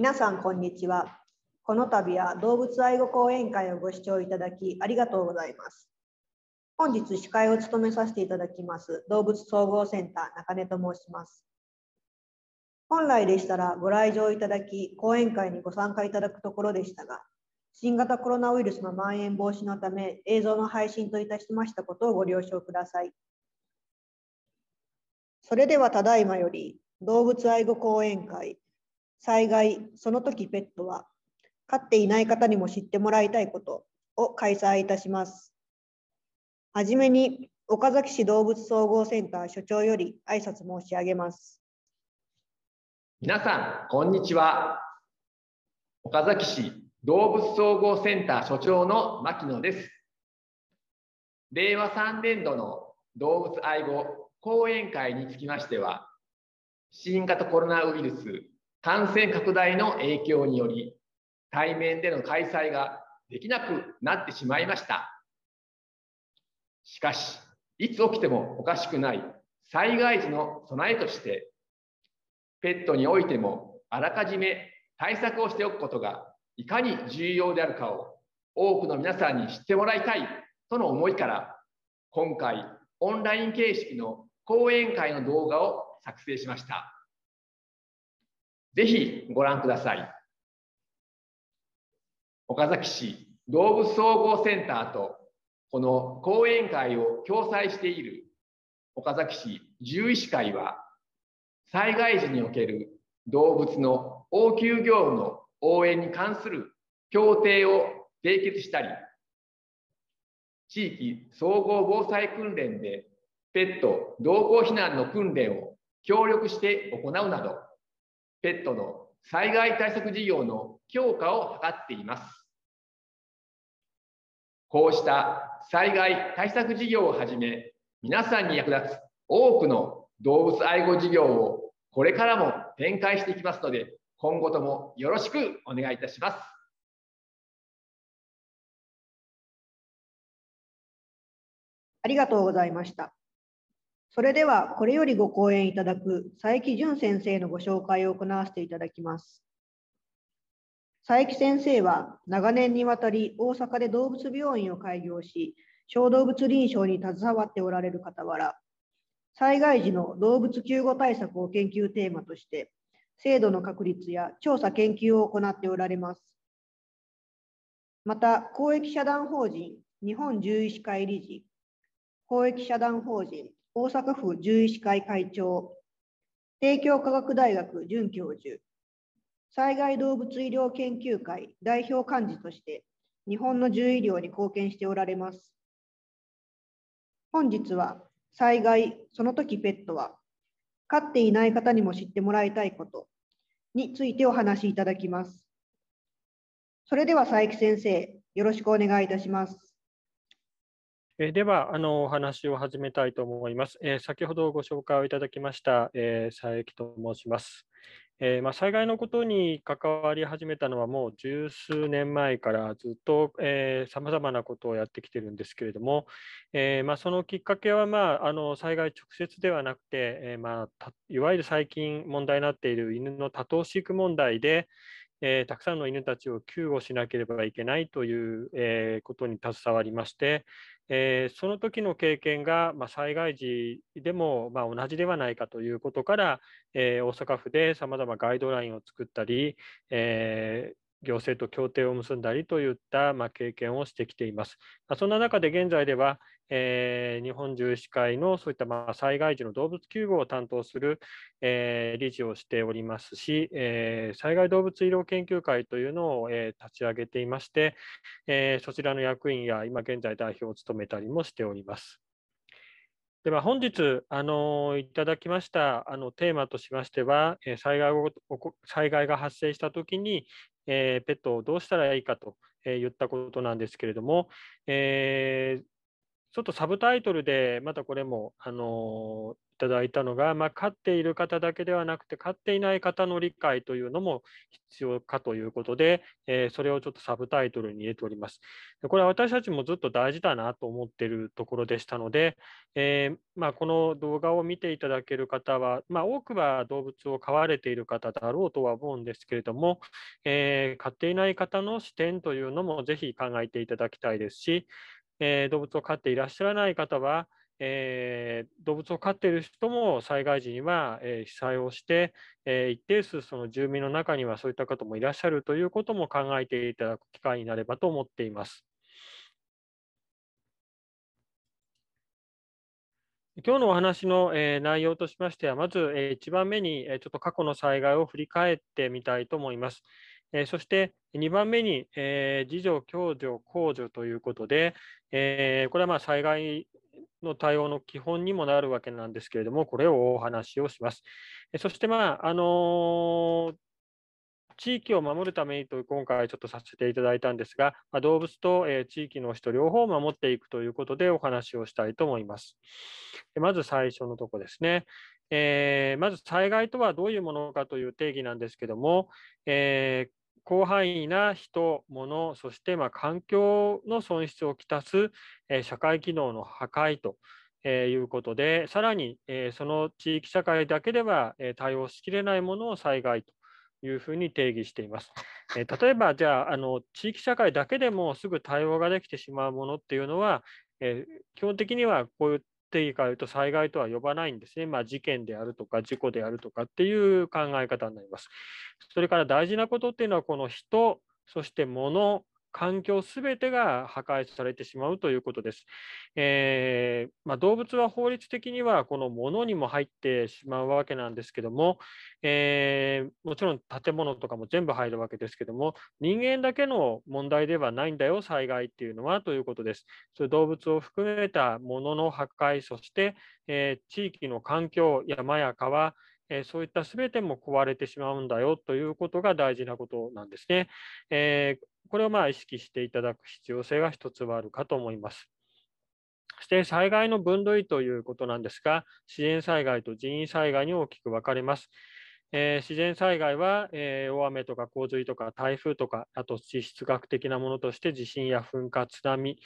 皆さんこんにちはこの度は動物愛護講演会をご視聴いただきありがとうございます本日司会を務めさせていただきます動物総合センター中根と申します本来でしたらご来場いただき講演会にご参加いただくところでしたが新型コロナウイルスの蔓延防止のため映像の配信といたしましたことをご了承ください。それではただいまより動物愛護講演会災害、その時ペットは、飼っていない方にも知ってもらいたいことを開催いたします。はじめに、岡崎市動物総合センター所長より挨拶申し上げます。皆さん、こんにちは。岡崎市動物総合センター所長の牧野です。令和3年度の動物愛護講演会につきましては、新型コロナウイルス感染拡大の影響により対面での開催ができなくなってしまいましたしかしいつ起きてもおかしくない災害時の備えとしてペットにおいてもあらかじめ対策をしておくことがいかに重要であるかを多くの皆さんに知ってもらいたいとの思いから今回オンライン形式の講演会の動画を作成しました。ぜひご覧ください。岡崎市動物総合センターとこの講演会を共催している岡崎市獣医師会は災害時における動物の応急業務の応援に関する協定を締結したり地域総合防災訓練でペット同行避難の訓練を協力して行うなどペットの災害対策事業の強化を図っています。こうした災害対策事業をはじめ、皆さんに役立つ多くの動物愛護事業をこれからも展開していきますので、今後ともよろしくお願いいたします。ありがとうございました。それではこれよりご講演いただく佐伯淳先生のご紹介を行わせていただきます。佐伯先生は長年にわたり大阪で動物病院を開業し、小動物臨床に携わっておられる傍ら、災害時の動物救護対策を研究テーマとして、制度の確立や調査研究を行っておられます。また、公益社団法人日本獣医師会理事、公益社団法人大阪府獣医師会会長、帝京科学大学准教授、災害動物医療研究会代表幹事として日本の獣医療に貢献しておられます。本日は災害、その時ペットは、飼っていない方にも知ってもらいたいことについてお話しいただきます。それでは佐伯先生、よろしくお願いいたします。えでは、あのお話を始めたいと思います。え先ほどご紹介をいただきました、え佐伯と申します。えまあ、災害のことに関わり始めたのはもう十数年前からずっとさまざまなことをやってきてるんですけれども、えまあ、そのきっかけは、まあ、あの災害直接ではなくて、えまあ、いわゆる最近問題になっている犬の多頭飼育問題で、えー、たくさんの犬たちを救護しなければいけないという、えー、ことに携わりまして、えー、その時の経験が、まあ、災害時でも、まあ、同じではないかということから、え大阪府でさまざまガイドラインを作ったり、え行政と協定を結んだりといった、まあ、経験をしてきています。まあ、そんな中で現在では、えー、日本獣医師会のそういったまあ災害時の動物救護を担当する、えー、理事をしておりますし、えー、災害動物医療研究会というのを、え立ち上げていまして、えそちらの役員や今現在代表を務めたりもしております。では本日あのいただきましたあのテーマとしましては、災害災害が発生したときに、えー、ペットをどうしたらいいかと、えー、言ったことなんですけれども、えー、ちょっとサブタイトルで、またこれも、あのただいたのが、まあ、飼っている方だけではなくて、飼っていない方の理解というのも必要かということで、えー、それをちょっとサブタイトルに入れております。これは私たちもずっと大事だなと思っているところでしたので、えー、まあ、この動画を見ていただける方は、まあ、多くは動物を飼われている方だろうとは思うんですけれども、えー、飼っていない方の視点というのもぜひ考えていただきたいですし、え動物を飼っていらっしゃらない方は、えー、動物を飼っている人も災害時には、えー、被災をして、えー、一定数その住民の中にはそういった方もいらっしゃるということも考えていただく機会になればと思っています。今日のお話の、え内容としましては、まず、え1番目に、えちょっと過去の災害を振り返ってみたいと思います。えそして2番目に、え自助、共助、公助ということで、えこれはまあ災害の対応の基本にもなるわけなんですけれども、これをお話をします。そして、まああの地域を守るためにと今回ちょっとさせていただいたんですが、ま動物と、え地域の人両方を守っていくということでお話をしたいと思います。まず最初のとこですね。えー、まず災害とはどういうものかという定義なんですけども、えー、広範囲な人、物、そしてま環境の損失をきたす、え社会機能の破壊とえー、いうことで、さらに、えー、その地域社会だけでは、えー、対応しきれないものを災害というふうに定義しています。えー、例えば、じゃああの、地域社会だけでもすぐ対応ができてしまうものっていうのは、え基本的にはこういう定義から言うと災害とは呼ばないんですね。まあ、事件であるとか事故であるとかっていう考え方になります。それから大事なことっていうのはこの人、そして物、環境すべてが破壊されてしまうということです。えー、まあ、動物は法律的にはこの物にも入ってしまうわけなんですけども、えー、もちろん建物とかも全部入るわけですけども、人間だけの問題ではないんだよ、災害っていうのはということです。それ動物を含めたものの破壊、そして、えー、地域の環境、山や川、えそういったすべても壊れてしまうんだよということが大事なことなんですね。えー、これをまあ意識していただく必要性が一つはあるかと思います。そして災害の分類ということなんですが、自然災害と人為災害に大きく分かれます。えー、自然災害は、えー、大雨とか洪水とか台風とか、あと地質学的なものとして地震や噴火、津波、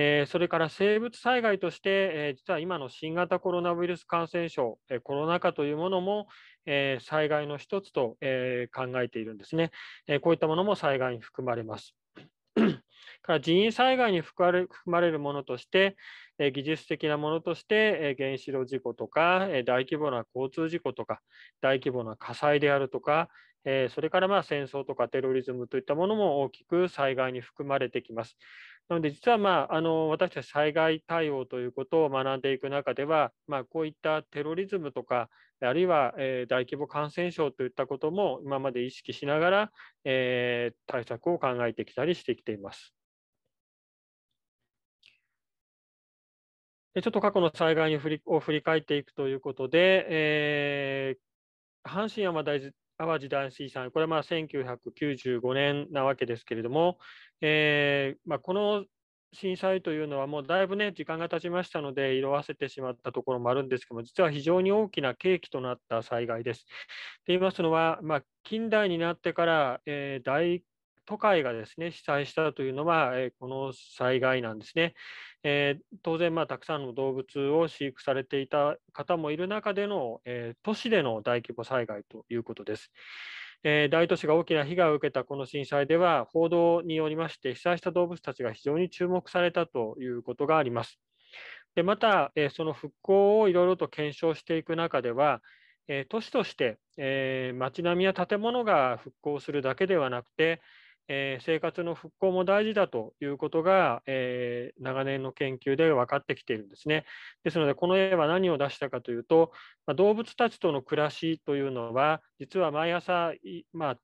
えー、それから生物災害として、えー、実は今の新型コロナウイルス感染症、えー、コロナ禍というものも、え災害の一つと、え考えているんですね、えこういったものも災害に含まれます。から人員災害に含まれるものとして、え技術的なものとして、え原子炉事故とか、え大規模な交通事故とか、大規模な火災であるとか、えそれからまあ戦争とかテロリズムといったものも大きく災害に含まれてきます。なので実は、まあ、あの私たち災害対応ということを学んでいく中では、まあ、こういったテロリズムとかあるいは、え大規模感染症といったことも今まで意識しながら、え対策を考えてきたりしてきています。ちょっと過去の災害を振り返っていくということで、えー、阪神・大路淡路大水産、これはまあ1995年なわけですけれども、えーまあ、この震災というのはもうだいぶね時間が経ちましたので色あせてしまったところもあるんですけども実は非常に大きな契機となった災害です。と言いますのは、まあ、近代になってから、えー、大都会がですね被災したというのは、えこの災害なんですね。えー、当然、まあ、たくさんの動物を飼育されていた方もいる中での、えー、都市での大規模災害ということです。えー、大都市が大きな被害を受けたこの震災では、報道によりまして、被災した動物たちが非常に注目されたということがあります。でまた、えその復興をいろいろと検証していく中では、え都市として、え街並みや建物が復興するだけではなくて、えー、生活の復興も大事だということが、えー、長年の研究で分かってきているんですね。ですのでこの絵は何を出したかというと、まあ、動物たちとの暮らしというのは実は毎朝、まあ、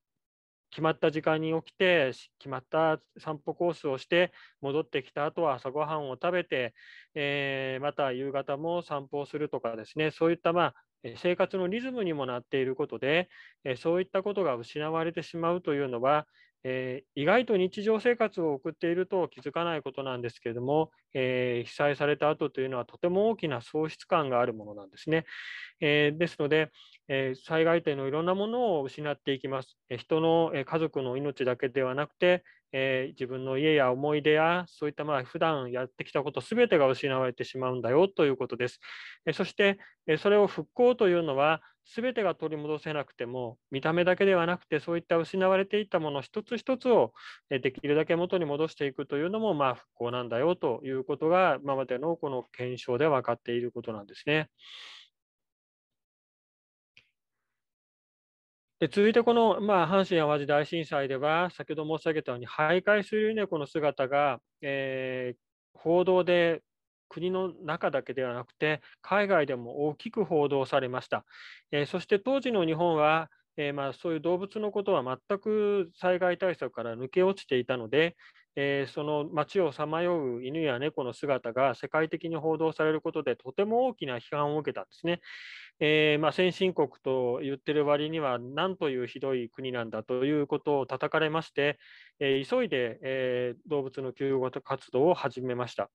決まった時間に起きて決まった散歩コースをして戻ってきた後は朝ごはんを食べて、えー、また夕方も散歩をするとかですねそういったまあ生活のリズムにもなっていることでそういったことが失われてしまうというのはえー、意外と日常生活を送っていると気づかないことなんですけれども、えー、被災された後というのはとても大きな喪失感があるものなんですね。えー、ですので、え災害というのいろんなものを失っていきます。え人の、え家族の命だけではなくて、え自分の家や思い出やそういったまあ普段やってきたこと全てが失われてしまうんだよということです。えそして、えそれを復興というのは全てが取り戻せなくても見た目だけではなくてそういった失われていったもの一つ一つをできるだけ元に戻していくというのもまあ復興なんだよということが今までのこの検証で分かっていることなんですね。で続いてこの、まあ、阪神・淡路大震災では先ほど申し上げたように徘徊する猫の姿が、えー、報道で国の中だけではなくて海外でも大きく報道されました、えー、そして当時の日本は、えー、まあ、そういう動物のことは全く災害対策から抜け落ちていたので、えー、その街をさまよう犬や猫の姿が世界的に報道されることでとても大きな批判を受けたんですね。えー、まあ、先進国と言ってる割には何というひどい国なんだということを叩かれまして、えー、急いで、えー、動物の救護活動を始めました、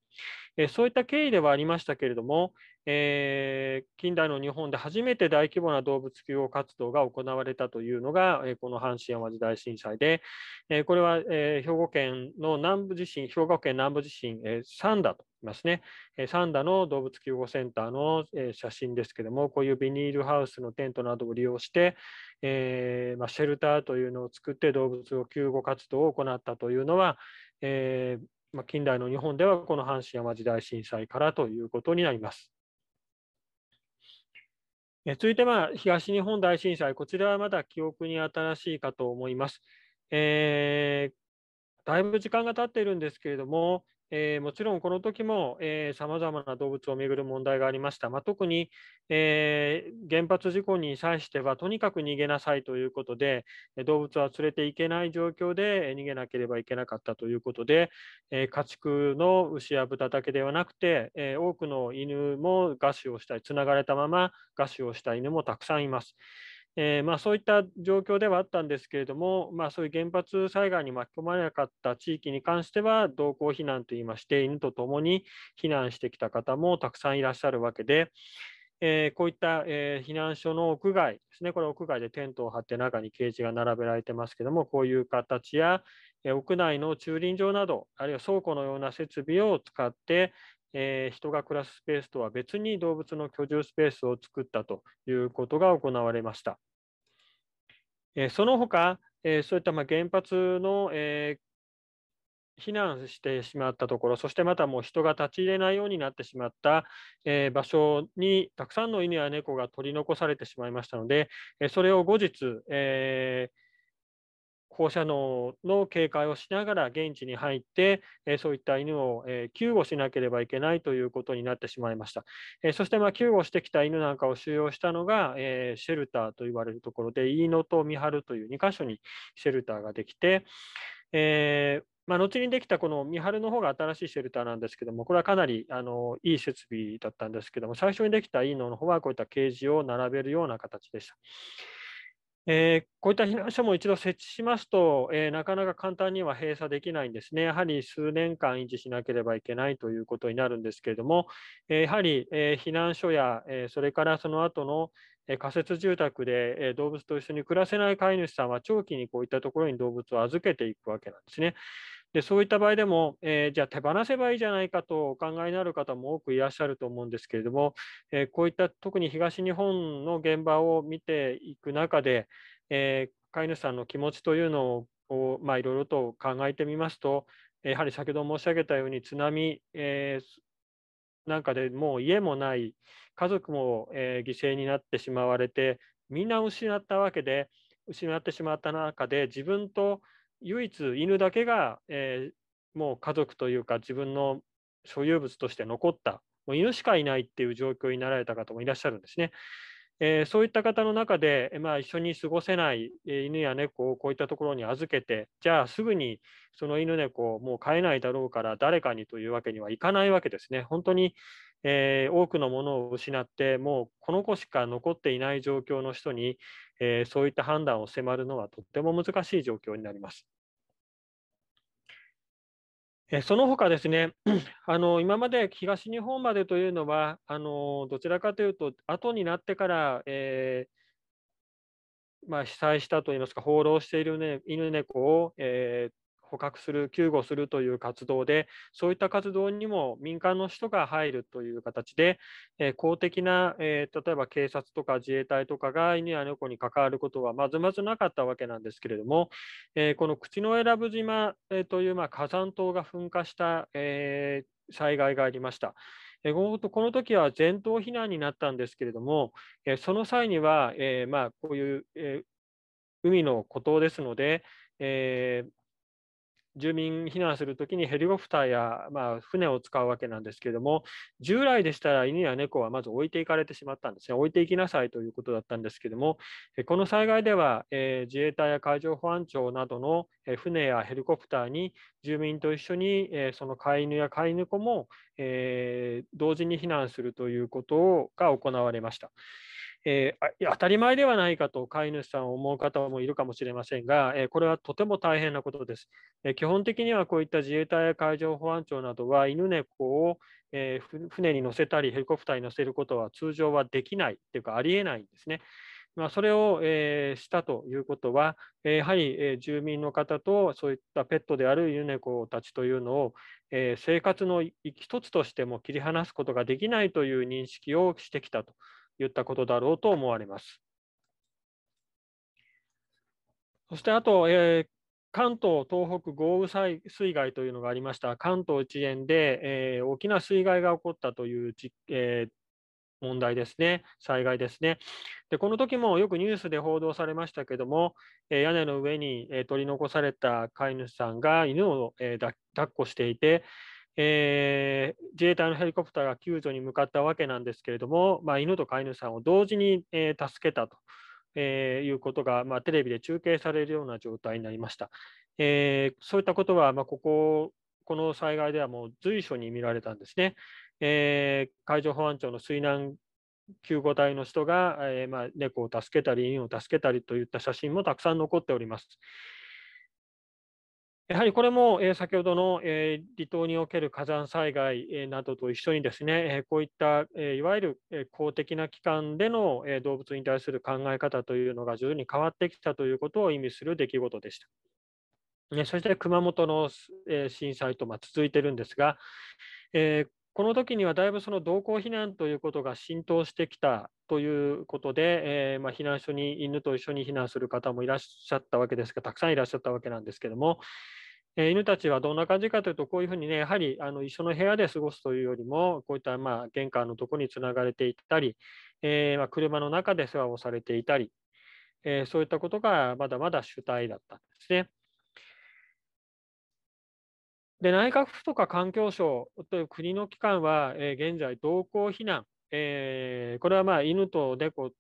えー、そういった経緯ではありましたけれども、え近代の日本で初めて大規模な動物救護活動が行われたというのが、えこの阪神・淡路大震災で、えこれは、え兵庫県の南部地震兵庫県南部地震、え3だといますね、え3だの動物救護センターの、え写真ですけどもこういうビニールハウスのテントなどを利用してえー、まあ、シェルターというのを作って動物を救護活動を行ったというのは、えー、まあ、近代の日本ではこの阪神・淡路大震災からということになります。え続いて、まあ、東日本大震災、こちらはまだ記憶に新しいかと思います。えー、だいぶ時間が経っているんですけれども、えー、もちろんこの時もさまざまな動物をめぐる問題がありました、まあ、特に、えー、原発事故に際してはとにかく逃げなさいということで動物は連れていけない状況で逃げなければいけなかったということで、えー、家畜の牛や豚だけではなくて、え多くの犬も餓死をしたりつながれたまま餓死をした犬もたくさんいます。えー、まあ、そういった状況ではあったんですけれども、まあ、そういう原発災害に巻き込まれなかった地域に関しては、同行避難といいまして、犬と共に避難してきた方もたくさんいらっしゃるわけで、えー、こういった、えー、避難所の屋外ですね、これ屋外でテントを張って中にケージが並べられてますけども、こういう形や、え屋内の駐輪場など、あるいは倉庫のような設備を使って、えー、人が暮らすスペースとは別に動物の居住スペースを作ったということが行われました。えー、その他、えー、そういったま原発の、え避難してしまったところ、そしてまたもう人が立ち入れないようになってしまった、え場所にたくさんの犬や猫が取り残されてしまいましたので、えそれを後日、えー放射能の警戒をしながら現地に入って、えそういった犬を、え救護しなければいけないということになってしまいました。えそして、ま救護してきた犬なんかを収容したのが、えシェルターと言われるところで、飯野と三春という2箇所にシェルターができて、えーまあ、後にできたこの三春の方が新しいシェルターなんですけども、これはかなりあのいい設備だったんですけども、最初にできたいいのの方はこういったケージを並べるような形でした。えー、こういった避難所も一度設置しますと、えー、なかなか簡単には閉鎖できないんですね、やはり数年間維持しなければいけないということになるんですけれども、えー、やはり、え避難所や、えそれからその後の、え仮設住宅で、え動物と一緒に暮らせない飼い主さんは、長期にこういったところに動物を預けていくわけなんですね。でそういった場合でも、えー、じゃあ手放せばいいじゃないかとお考えになる方も多くいらっしゃると思うんですけれども、えー、こういった特に東日本の現場を見ていく中で、えー、飼い主さんの気持ちというのをまいろいろと考えてみますと、やはり先ほど申し上げたように津波、えなんかでもう家もない、家族も、え犠牲になってしまわれて、みんな失ったわけで、失ってしまった中で、自分と唯一犬だけが、えー、もう家族というか自分の所有物として残ったもう犬しかいないっていう状況になられた方もいらっしゃるんですね。えー、そういった方の中で、まあ、一緒に過ごせない犬や猫をこういったところに預けて、じゃあすぐにその犬猫をもう飼えないだろうから誰かにというわけにはいかないわけですね。本当にえー、多くのものを失ってもうこの子しか残っていない状況の人に、えー、そういった判断を迫るのはとっても難しい状況になります。えその他ですね、あの今まで東日本までというのは、あのどちらかというと、後になってから、えー、まあ、被災したといいますか、放浪している、ね、犬猫を、えー、捕獲する、救護するという活動で、そういった活動にも民間の人が入るという形で、え公的な、え例えば警察とか自衛隊とかが犬や猫に関わることはまずまずなかったわけなんですけれども、えこの口永良部島、えという、ま火山島が噴火した、え災害がありました。この時は全島避難になったんですけれども、その際には、まあ、こういう海の孤島ですので、えー、住民避難するときにヘリコプターや、まあ、船を使うわけなんですけれども、従来でしたら犬や猫はまず置いていかれてしまったんですね、置いていきなさいということだったんですけれども、この災害では、えー、自衛隊や海上保安庁などの船やヘリコプターに住民と一緒に、えー、その飼い犬や飼い猫も、えー、同時に避難するということが行われました。えー、当たり前ではないかと飼い主さんを思う方もいるかもしれませんが、えー、これはとても大変なことです、えー、基本的にはこういった自衛隊や海上保安庁などは犬猫を、え船に乗せたりヘリコプターに乗せることは通常はできないというかありえないんですね。まあ、それを、えしたということは、えやはり、え住民の方とそういったペットである犬猫たちというのを、え生活の一つとしても切り離すことができないという認識をしてきたと。言ったことだろうと思われます。そしてあと、えー、関東、東北豪雨水害というのがありました。関東一円で、えー、大きな水害が起こったというえー、問題ですね、災害ですね。で、この時もよくニュースで報道されましたけども、え屋根の上に、え取り残された飼い主さんが犬を、え抱っこしていて、えー、自衛隊のヘリコプターが救助に向かったわけなんですけれども、まあ、犬と飼い主さんを同時に、えー、助けたと、えー、いうことが、まあ、テレビで中継されるような状態になりました。えそういったことは、まあ、こここの災害ではもう随所に見られたんですね。え海上保安庁の水難救護隊の人が、えまあ、猫を助けたり犬を助けたりといった写真もたくさん残っております。やはりこれも、え先ほどの、え離島における火山災害、などと一緒にですね、えこういった、えいわゆる、え公的な機関での、え動物に対する考え方というのが徐々に変わってきたということを意味する出来事でした。そして熊本の、え震災と、ま続いてるんですが、この時にはだいぶその同行避難ということが浸透してきたということで、えー、まあ、避難所に犬と一緒に避難する方もいらっしゃったわけですが、たくさんいらっしゃったわけなんですけども、えー、犬たちはどんな感じかというと、こういうふうにね、やはりあの一緒の部屋で過ごすというよりも、こういったまあ玄関のとこにつながれていったり、えー、まあ、車の中で世話をされていたり、えそういったことがまだまだ主体だったんですね。で内閣府とか環境省という国の機関は、えー、現在、同行避難、えー、これはまあ犬と猫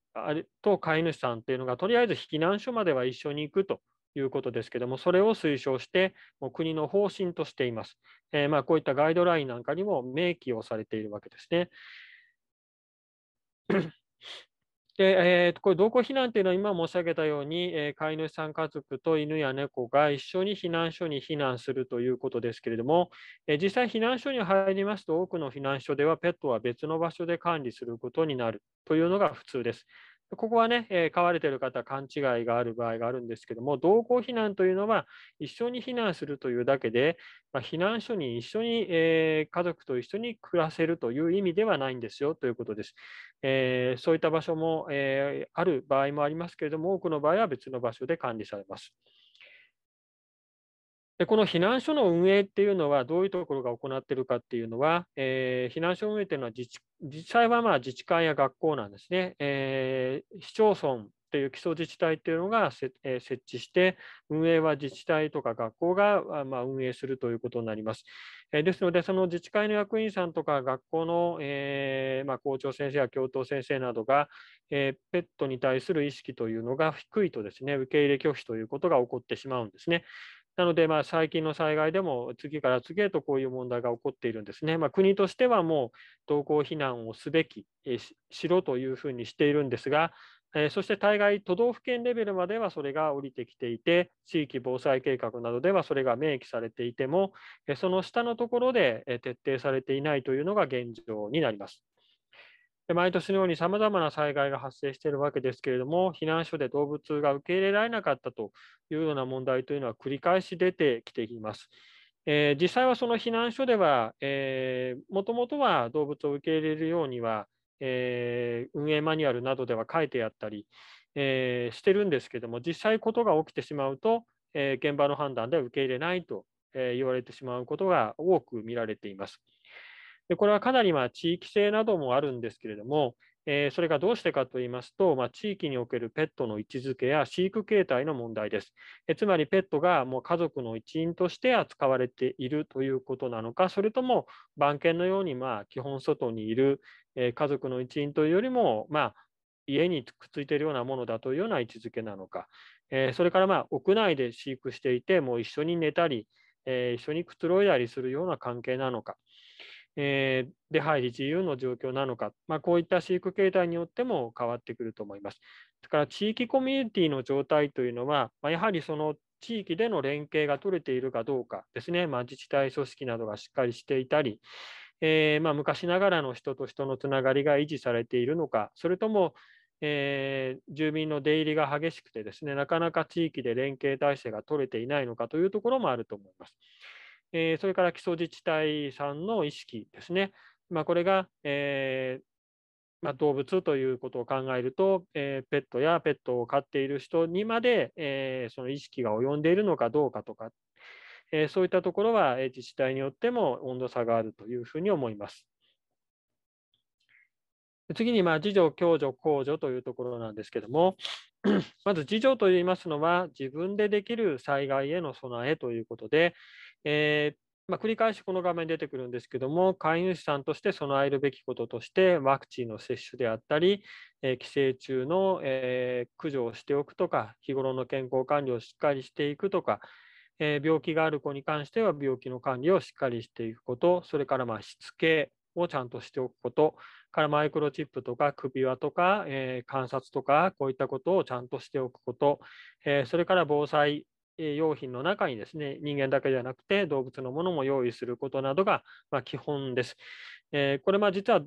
と飼い主さんというのが、とりあえず避難所までは一緒に行くということですけども、それを推奨して、もう国の方針としています。えー、まあこういったガイドラインなんかにも明記をされているわけですね。で、えー、とこれ同行避難というのは今申し上げたように、えー、飼い主さん家族と犬や猫が一緒に避難所に避難するということですけれども、えー、実際避難所に入りますと多くの避難所ではペットは別の場所で管理することになるというのが普通です。ここはね、え飼われている方、勘違いがある場合があるんですけども、同行避難というのは、一緒に避難するというだけで、まあ、避難所に一緒に、えー、家族と一緒に暮らせるという意味ではないんですよということです。えー、そういった場所も、えー、ある場合もありますけれども、多くの場合は別の場所で管理されます。でこの避難所の運営っていうのは、どういうところが行っているかっていうのは、えー、避難所運営っていうのは自治、はまあ自治会や学校なんですね、えー、市町村という基礎自治体っていうのが、えー、設置して、運営は自治体とか学校が、まあ、運営するということになります。えー、ですので、その自治会の役員さんとか、学校の、えー、まあ、校長先生や教頭先生などが、えペットに対する意識というのが低いとですね、受け入れ拒否ということが起こってしまうんですね。なので、まあ、最近の災害でも次から次へとこういう問題が起こっているんですね。まあ、国としてはもう同行避難をすべきしろというふうにしているんですが、えそして大概、都道府県レベルまではそれが降りてきていて、地域防災計画などではそれが明記されていても、えその下のところで、え徹底されていないというのが現状になります。で毎年のようにさまざまな災害が発生しているわけですけれども、避難所で動物が受け入れられなかったというような問題というのは繰り返し出てきています。えー、実際はその避難所では、えもともとは動物を受け入れるようには、えー、運営マニュアルなどでは書いてあったり、えー、してるんですけども、実際ことが起きてしまうと、え現場の判断では受け入れないと、え言われてしまうことが多く見られています。でこれはかなりまあ地域性などもあるんですけれども、えー、それがどうしてかと言いますと、まあ、地域におけるペットの位置づけや飼育形態の問題です。えつまり、ペットがもう家族の一員として扱われているということなのか、それとも番犬のように、まあ、基本外にいる、えー、家族の一員というよりも、まあ、家にくっついているようなものだというような位置づけなのか、えー、それから、まあ、屋内で飼育していて、もう一緒に寝たり、え一緒にくつろいだりするような関係なのか。えー、出入り自由の状況なのか、まあ、こういった飼育形態によっても変わってくると思います。だから地域コミュニティの状態というのは、まあ、やはりその地域での連携が取れているかどうかですね、まあ、自治体組織などがしっかりしていたり、えー、まあ、昔ながらの人と人のつながりが維持されているのか、それとも、えー、住民の出入りが激しくてですね、なかなか地域で連携体制が取れていないのかというところもあると思います。えー、それから基礎自治体さんの意識ですね、まあ、これが、えーまあ、動物ということを考えると、えー、ペットやペットを飼っている人にまで、えー、その意識が及んでいるのかどうかとか、えー、そういったところは、え自治体によっても温度差があるというふうに思います。次に、まあ、自助、共助、公助というところなんですけども、まず自助といいますのは、自分でできる災害への備えということで、えー、まあ、繰り返しこの画面に出てくるんですけども、飼い主さんとして備えるべきこととして、ワクチンの接種であったり、えー、寄生虫の、えー、駆除をしておくとか、日頃の健康管理をしっかりしていくとか、え病気がある子に関しては病気の管理をしっかりしていくこと、それからましつけをちゃんとしておくこと、からマイクロチップとか首輪とか、えー、観察とか、こういったことをちゃんとしておくこと、えー、それから防災用品の中にですね、人間だけじゃなくて動物のものも用意することなどが、ま基本です。えこれま実は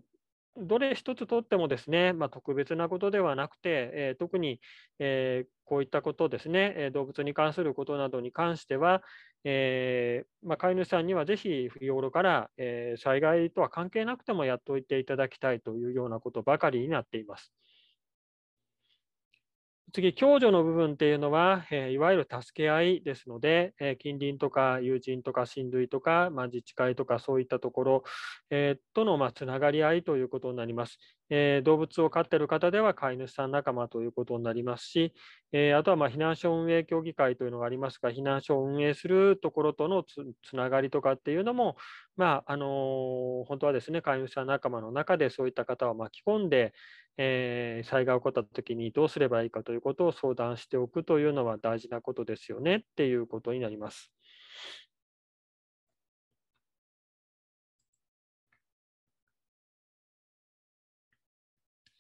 どれ一つとってもですね、まあ、特別なことではなくて、えー、特に、えー、こういったことですね、え動物に関することなどに関しては、えー、まあ、飼い主さんにはぜひ日頃から、え災害とは関係なくてもやっておいていただきたいというようなことばかりになっています。次、共助の部分っていうのは、えー、いわゆる助け合いですので、えー、近隣とか友人とか親類とか、まあ、自治会とかそういったところ、えー、との、まあ、つながり合いということになります、え動物を飼っている方では飼い主さん仲間ということになりますし、えあとはまあ避難所運営協議会というのがありますが、避難所を運営するところとのつながりとかっていうのも、まああの本当はですね、飼い主さん仲間の中でそういった方を巻き込んで、えー、災害が起こった時にどうすればいいかということを相談しておくというのは大事なことですよねっていうことになります。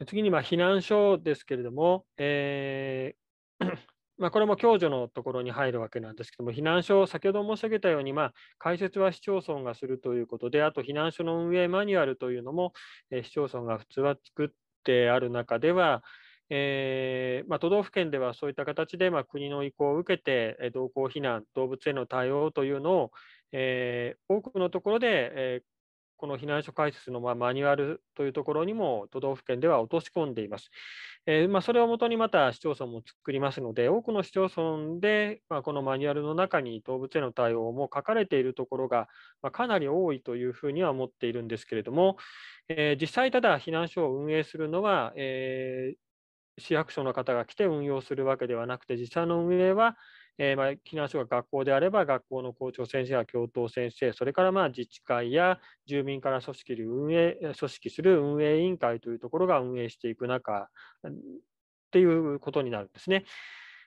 次にま避難所ですけれども、えー、まあ、これも共助のところに入るわけなんですけども、避難所を先ほど申し上げたように、まあ、開設は市町村がするということで、あと避難所の運営マニュアルというのも、え市町村が普通は作っってある中では、えー、まあ、都道府県ではそういった形で、まあ、国の意向を受けて、同行避難、動物への対応というのを、えー、多くのところで、えこの避難所開設のマニュアルというところにも都道府県では落とし込んでいます。えー、まあ、それをもとにまた市町村も作りますので、多くの市町村で、まあ、このマニュアルの中に動物への対応も書かれているところが、まあ、かなり多いというふうには思っているんですけれども、えー、実際ただ避難所を運営するのは、えー、市役所の方が来て運用するわけではなくて、実際の運営はえー、まあ、避難所が学校であれば、学校の校長先生や教頭先生、それからまあ自治会や住民から組織運営組織する運営委員会というところが運営していく中っていうことになるんですね。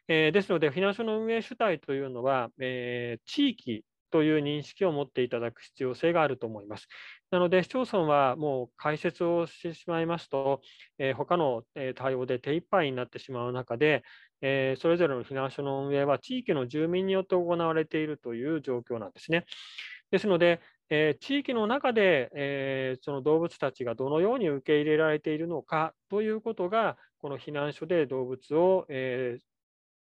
えー、ですので、避難所の運営主体というのは、えー、地域という認識を持っていただく必要性があると思います。なので、市町村はもう開設をしてしまいますと、えー、他の対応で手一杯になってしまう中で、えー、それぞれの避難所の運営は地域の住民によって行われているという状況なんですね。ですので、えー、地域の中で、えー、その動物たちがどのように受け入れられているのかということが、この避難所で動物を、え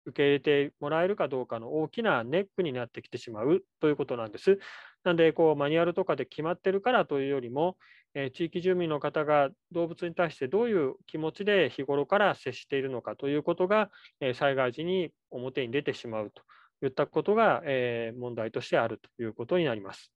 受け入れてもらえるかどうかの大きなネックになってきてしまうということなんです。なんでこうマニュアルとかで決まってるからというよりも、えー、地域住民の方が動物に対してどういう気持ちで日頃から接しているのかということが、えー、災害時に表に出てしまうといったことが、えー、問題としてあるということになります。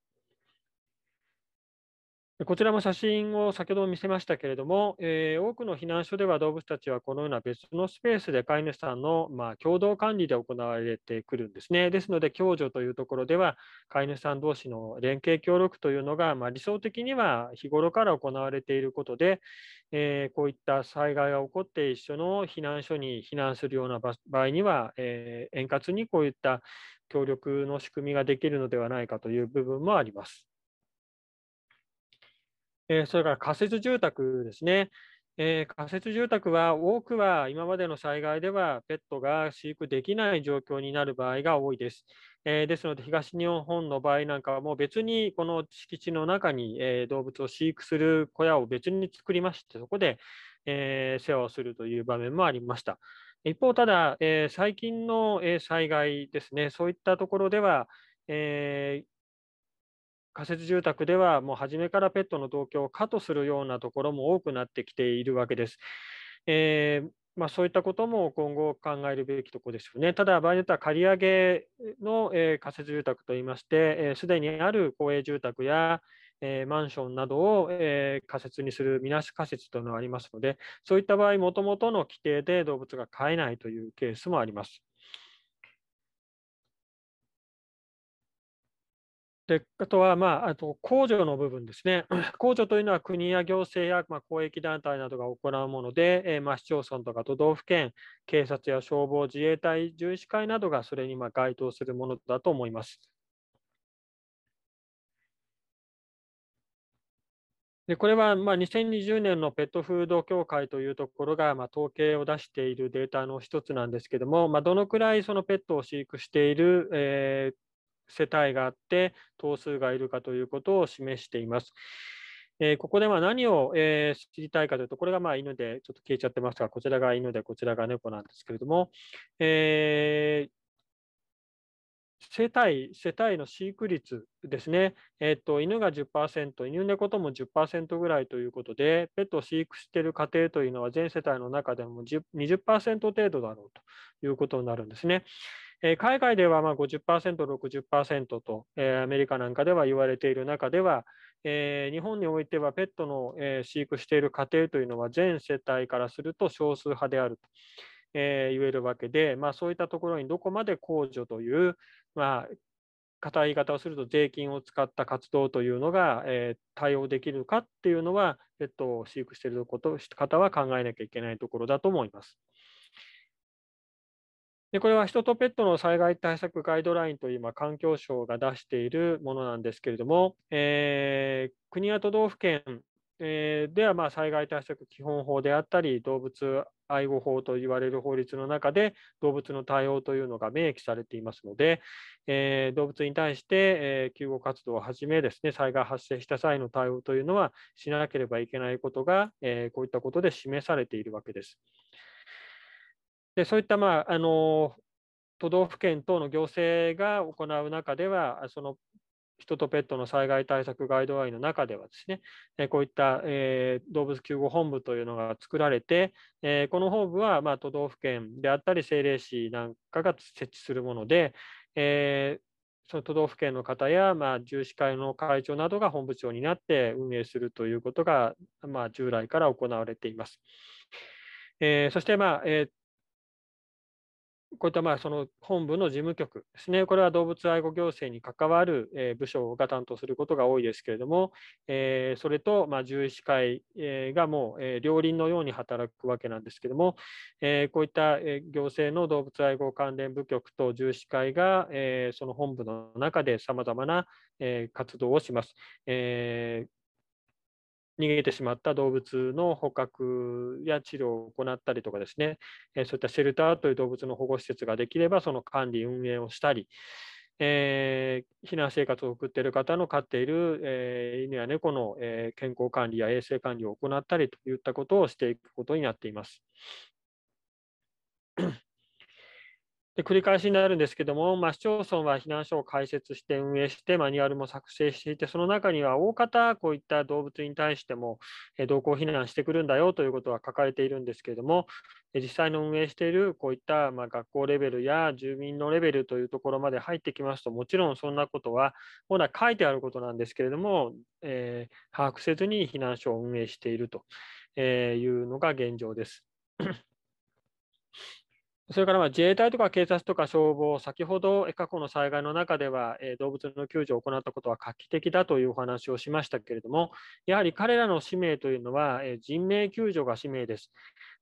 こちらも写真を先ほども見せましたけれども、えー、多くの避難所では動物たちはこのような別のスペースで飼い主さんの、まあ、共同管理で行われてくるんですね。ですので、共助というところでは、飼い主さん同士の連携協力というのが、まあ、理想的には日頃から行われていることで、えー、こういった災害が起こって一緒の避難所に避難するような場合には、えー、円滑にこういった協力の仕組みができるのではないかという部分もあります。えそれから仮設住宅ですね。え仮設住宅は多くは今までの災害ではペットが飼育できない状況になる場合が多いです。えですので東日本の場合なんかはもう別にこの敷地の中に、え動物を飼育する小屋を別に作りましてそこで、え世話をするという場面もありました。一方ただ、え最近の、え災害ですねそういったところでは、え仮設住宅ではもう初めからペットの同居を可とするようなところも多くなってきているわけです。えー、まあ、そういったことも今後考えるべきところですよね。ただ、場合によっては借り上げの、えー、仮設住宅といいまして、す、えー、で、にある公営住宅や、えー、マンションなどを、えー、仮設にするみなし仮設というのがありますので、そういった場合、もともとの規定で動物が飼えないというケースもあります。であとは、まあ、あと控除の部分ですね。控 除というのは国や行政や、まあ、公益団体などが行うもので、えー、まあ、市町村とか都道府県、警察や消防、自衛隊、獣医師会などがそれにまあ該当するものだと思います。でこれはまあ2020年のペットフード協会というところがまあ統計を出しているデータの一つなんですけども、まあ、どのくらいそのペットを飼育している、えー、世帯があって頭数がいるかということを示しています。えここでま何を、え知りたいかというと、これがま犬で、ちょっと消えちゃってますが、こちらが犬で、こちらが猫なんですけれども、え世帯世帯の飼育率ですね、えーと犬が10%、犬猫とも10%ぐらいということで、ペットを飼育している家庭というのは全世帯の中でも20%程度だろうということになるんですね。え海外ではまあ50%、60%と、えアメリカなんかでは言われている中では、え日本においてはペットの、え飼育している家庭というのは全世帯からすると少数派であると。え言えるわけで、まあ、そういったところにどこまで控除という、まあ、固い言い方をすると税金を使った活動というのが、え対応できるかっていうのは、ットを飼育していること方は考えなきゃいけないところだと思います。でこれは人とペットの災害対策ガイドラインという今、環境省が出しているものなんですけれども、えー、国や都道府県、えー、ではまあ災害対策基本法であったり、動物愛護法と言われる法律の中で、動物の対応というのが明記されていますので、えー、動物に対して、えー、救護活動をはじめですね、災害発生した際の対応というのはしなければいけないことが、えー、こういったことで示されているわけです。でそういった、まあ、あの都道府県等の行政が行う中では、その人とペットの災害対策ガイドラインの中ではですね、こういった、えー、動物救護本部というのが作られて、えー、この本部は、まあ、都道府県であったり政令市なんかが設置するもので、えー、その都道府県の方や、まあ、医師会の会長などが本部長になって運営するということが、まあ、従来から行われています。えー、そして、まあえー、こういったまあその本部の事務局ですね、これは動物愛護行政に関わる、え部署が担当することが多いですけれども、えそれと、まあ、獣医師会、えがもう、え両輪のように働くわけなんですけども、えこういった、え行政の動物愛護関連部局と獣医師会が、えその本部の中でさまざまな、え活動をします。逃げてしまった動物の捕獲や治療を行ったりとかですね、そういったシェルターという動物の保護施設ができれば、その管理、運営をしたり、えー、避難生活を送っている方の飼っている、えー、犬や猫の、えー、健康管理や衛生管理を行ったりといったことをしていくことになっています。で繰り返しになるんですけども、まあ、市町村は避難所を開設して運営して、マニュアルも作成していて、その中には大方、こういった動物に対しても、え同行避難してくるんだよということは書かれているんですけれども、え実際の運営しているこういった、ま学校レベルや住民のレベルというところまで入ってきますと、もちろんそんなことは、本来書いてあることなんですけれども、えー、把握せずに避難所を運営しているというのが現状です。それからまあ自衛隊とか警察とか消防、先ほど過去の災害の中では動物の救助を行ったことは画期的だというお話をしましたけれども、やはり彼らの使命というのは人命救助が使命です。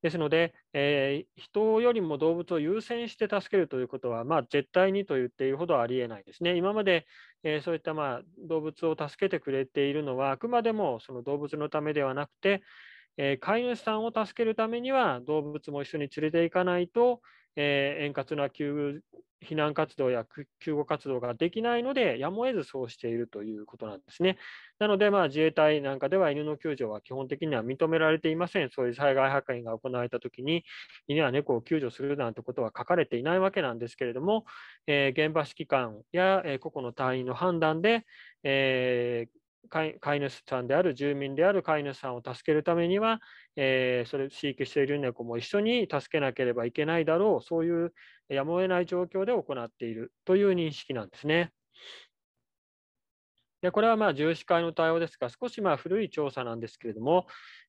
ですので、えー、人よりも動物を優先して助けるということは、まあ、絶対にと言っているほどありえないですね。今まで、えー、そういった、まあ、動物を助けてくれているのは、あくまでもその動物のためではなくて、えー、飼い主さんを助けるためには動物も一緒に連れていかないと、えー、円滑な救避難活動や救護活動ができないので、やむを得ずそうしているということなんですね。なので、まあ、自衛隊なんかでは犬の救助は基本的には認められていません。そういう災害派遣が行われたときに、犬や猫を救助するなんてことは書かれていないわけなんですけれども、えー、現場指揮官や、えー、個々の隊員の判断で、えー、飼い主さんである住民である飼い主さんを助けるためには、えー、それ飼育している猫も一緒に助けなければいけないだろうそういうやむを得ない状況で行っているという認識なんですね。でこれはまあ重視会の対応ですが少しまあ古い調査なんですけれども、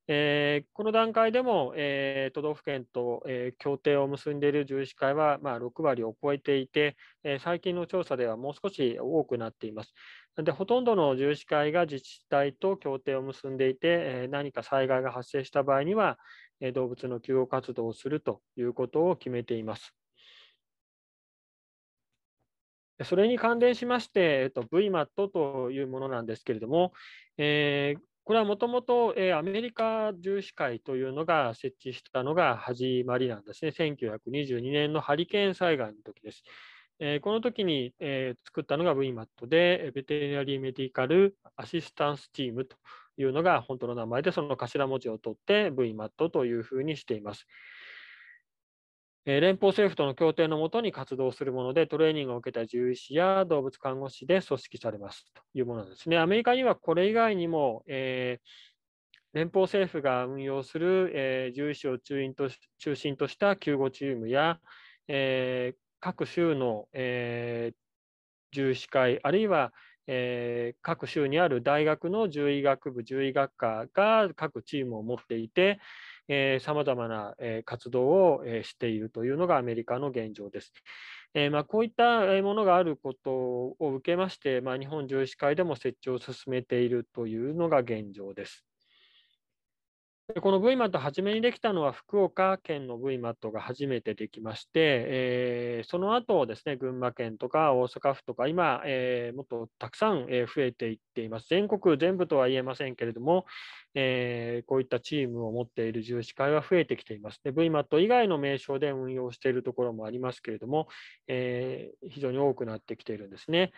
えー、この段階でも、えー、都道府県と、えー、協定を結んでいる獣医師会は、まあ、6割を超えていて、え最近の調査ではもう少し多くなっています。で、ほとんどの獣医師会が自治体と協定を結んでいて、何か災害が発生した場合には、動物の救護活動をするということを決めています。それに関連しまして、えっと、VMAT というものなんですけれども、えー、これはもともとアメリカ獣医師会というのが設置したのが始まりなんですね。1922年のハリケーン災害の時です。えー、この時に、えー、作ったのが VMAT で、ベテリナリーメディカルアシスタンスチームというのが本当の名前で、その頭文字を取って VMAT というふうにしています。え連邦政府との協定のもとに活動するもので、トレーニングを受けた獣医師や動物看護師で組織されますというものですね。アメリカにはこれ以外にも、え連邦政府が運用する、え獣医師を中心と中心とした救護チームや、えー、各州の、えー、獣医師会、あるいは、えー、各州にある大学の獣医学部、獣医学科が各チームを持っていて、さまざまな、えー、活動を、えー、しているというのがアメリカの現状です。えーまあ、こういったものがあることを受けまして、まあ、日本獣医師会でも設置を進めているというのが現状です。でこの VMAT 初めにできたのは福岡県の VMAT が初めてできまして、えー、その後ですね、群馬県とか大阪府とか、今、えー、もっとたくさん、え増えていっています。全国全部とは言えませんけれども、えー、こういったチームを持っている重視会は増えてきています。VMAT 以外の名称で運用しているところもありますけれども、え非常に多くなってきているんですね。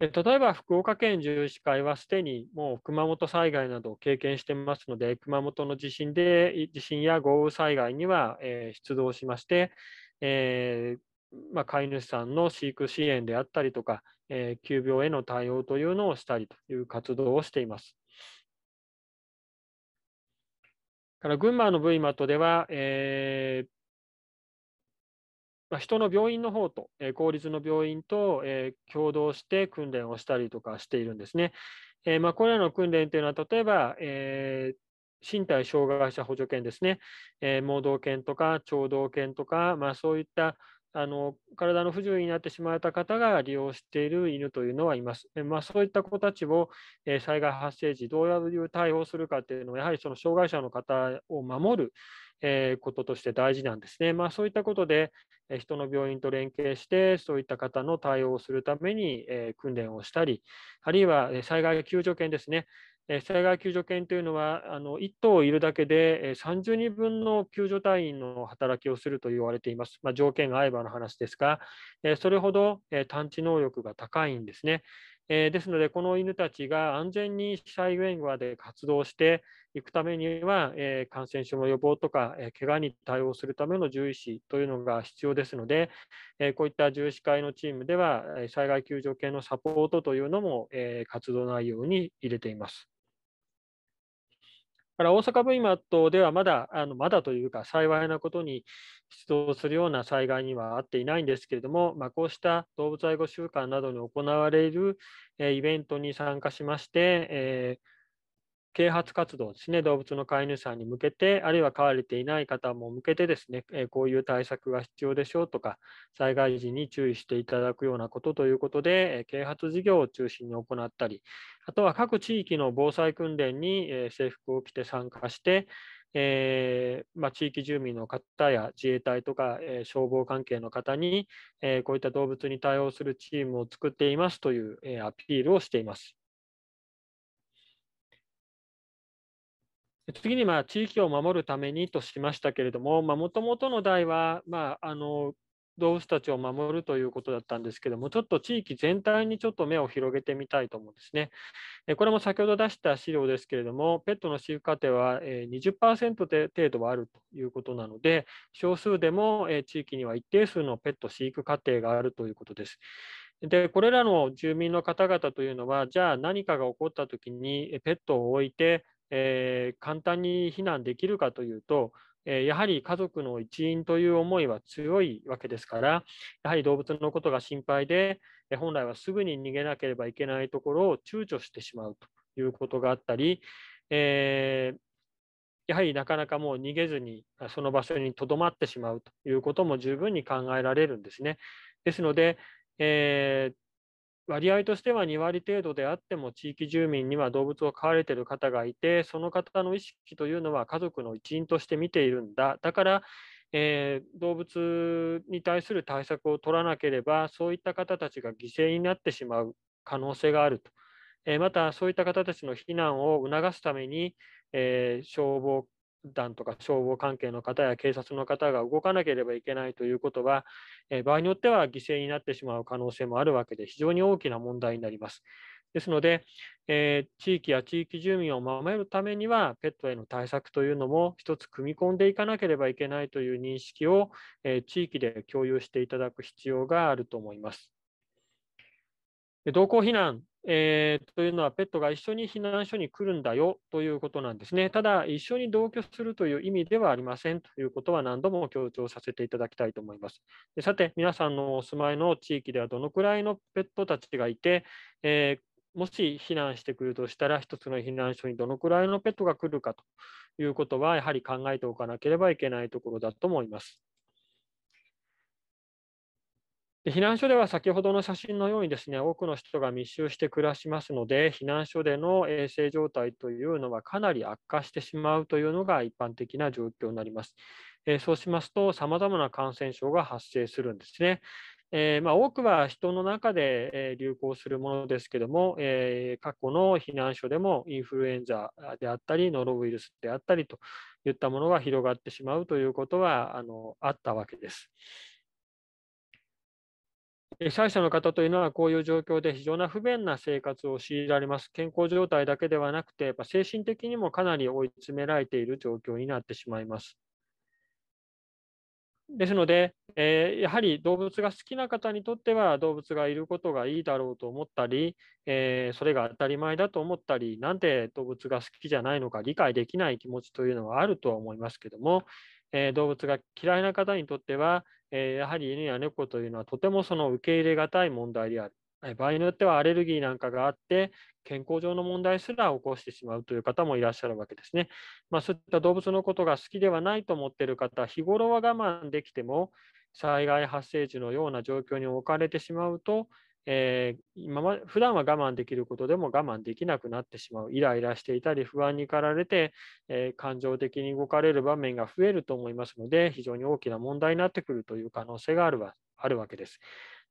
例えば福岡県獣医師会はすでにもう熊本災害などを経験してますので、熊本の地震で地震や豪雨災害には、え出動しまして、えー、まあ、飼い主さんの飼育支援であったりとか、えー、急病への対応というのをしたりという活動をしています。から群馬の v m a では、えーまあ、人の病院の方と、えー、公立の病院と、えー、共同して訓練をしたりとかしているんですね。えーまあ、これらの訓練というのは、例えば、えー、身体障害者補助犬ですね、えー、盲導犬とか、聴導犬とか、まあ、そういったあの体の不自由になってしまった方が利用している犬というのはいます。まあ、そういった子たちを、え災害発生時、どういう対応をするかというのは、やはりその障害者の方を守る、えー、こととして大事なんですね。まあ、そういったことで、え人の病院と連携して、そういった方の対応をするために、え訓練をしたり、あるいは災害救助犬ですね。災害救助犬というのはあの1頭いるだけで30人分の救助隊員の働きをすると言われています、まあ、条件が合えばの話ですがそれほど探知能力が高いんですねえー、ですので、この犬たちが安全に災害護で活動していくためには、えー、感染症の予防とか、えー、怪我に対応するための獣医師というのが必要ですので、えー、こういった獣医師会のチームでは、災害救助犬のサポートというのも、え活動内容に入れています。から大阪 v 今とではまだ、あのまだというか、幸いなことに出動するような災害にはあっていないんですけれども、まあ、こうした動物愛護週間などに行われる、えー、イベントに参加しまして、えー啓発活動ですね、動物の飼い主さんに向けて、あるいは飼われていない方も向けてですね、えこういう対策が必要でしょうとか、災害時に注意していただくようなことということで、え啓発事業を中心に行ったり、あとは各地域の防災訓練に、え制服を着て参加して、えー、まあ、地域住民の方や自衛隊とか、えー、消防関係の方に、えー、こういった動物に対応するチームを作っていますという、えアピールをしています。次に、まあ、地域を守るためにとしましたけれども、もともとの題は、まあ、あの動物たちを守るということだったんですけども、ちょっと地域全体にちょっと目を広げてみたいと思うんですね。これも先ほど出した資料ですけれども、ペットの飼育過程は20%程度はあるということなので、少数でも地域には一定数のペット飼育過程があるということです。で、これらの住民の方々というのは、じゃあ何かが起こった時にペットを置いて、えー、簡単に避難できるかというと、えー、やはり家族の一員という思いは強いわけですから、やはり動物のことが心配で、本来はすぐに逃げなければいけないところを躊躇してしまうということがあったり、えー、やはりなかなかもう逃げずにその場所にとどまってしまうということも十分に考えられるんですね。ですので、えー、割合としては2割程度であっても地域住民には動物を飼われている方がいてその方の意識というのは家族の一員として見ているんだだから、えー、動物に対する対策を取らなければそういった方たちが犠牲になってしまう可能性があると、えー、またそういった方たちの避難を促すために、えー、消防団とか消防関係の方や警察の方が動かなければいけないということは、え場合によっては犠牲になってしまう可能性もあるわけで、非常に大きな問題になります。ですので、えー、地域や地域住民を守るためには、ペットへの対策というのも一つ組み込んでいかなければいけないという認識を、えー、地域で共有していただく必要があると思います。同行避難えー、というのは、ペットが一緒に避難所に来るんだよということなんですね。ただ、一緒に同居するという意味ではありませんということは何度も強調させていただきたいと思います。でさて、皆さんのお住まいの地域ではどのくらいのペットたちがいて、えー、もし避難してくるとしたら、1つの避難所にどのくらいのペットが来るかということは、やはり考えておかなければいけないところだと思います。で避難所では先ほどの写真のようにですね多くの人が密集して暮らしますので避難所での衛生状態というのはかなり悪化してしまうというのが一般的な状況になります。えそうしますとさまざまな感染症が発生するんですね。えー、まあ、多くは人の中で、え流行するものですけども、えー、過去の避難所でもインフルエンザであったりノロウイルスであったりといったものが広がってしまうということはあのあったわけです。被災者の方というのは、こういう状況で非常な不便な生活を強いられます。健康状態だけではなくて、やっぱ精神的にもかなり追い詰められている状況になってしまいます。ですので、えー、やはり動物が好きな方にとっては、動物がいることがいいだろうと思ったり、えー、それが当たり前だと思ったり、なんで動物が好きじゃないのか理解できない気持ちというのはあるとは思いますけども、えー、動物が嫌いな方にとっては、えー、やはり犬や猫というのはとてもその受け入れがたい問題である。場合によってはアレルギーなんかがあって、健康上の問題すら起こしてしまうという方もいらっしゃるわけですね。まあ、そういった動物のことが好きではないと思っている方、日頃は我慢できても、災害発生時のような状況に置かれてしまうと、えー、今ま普段は我慢できることでも我慢できなくなってしまうイライラしていたり不安に駆られて、えー、感情的に動かれる場面が増えると思いますので非常に大きな問題になってくるという可能性があるわあるわけです。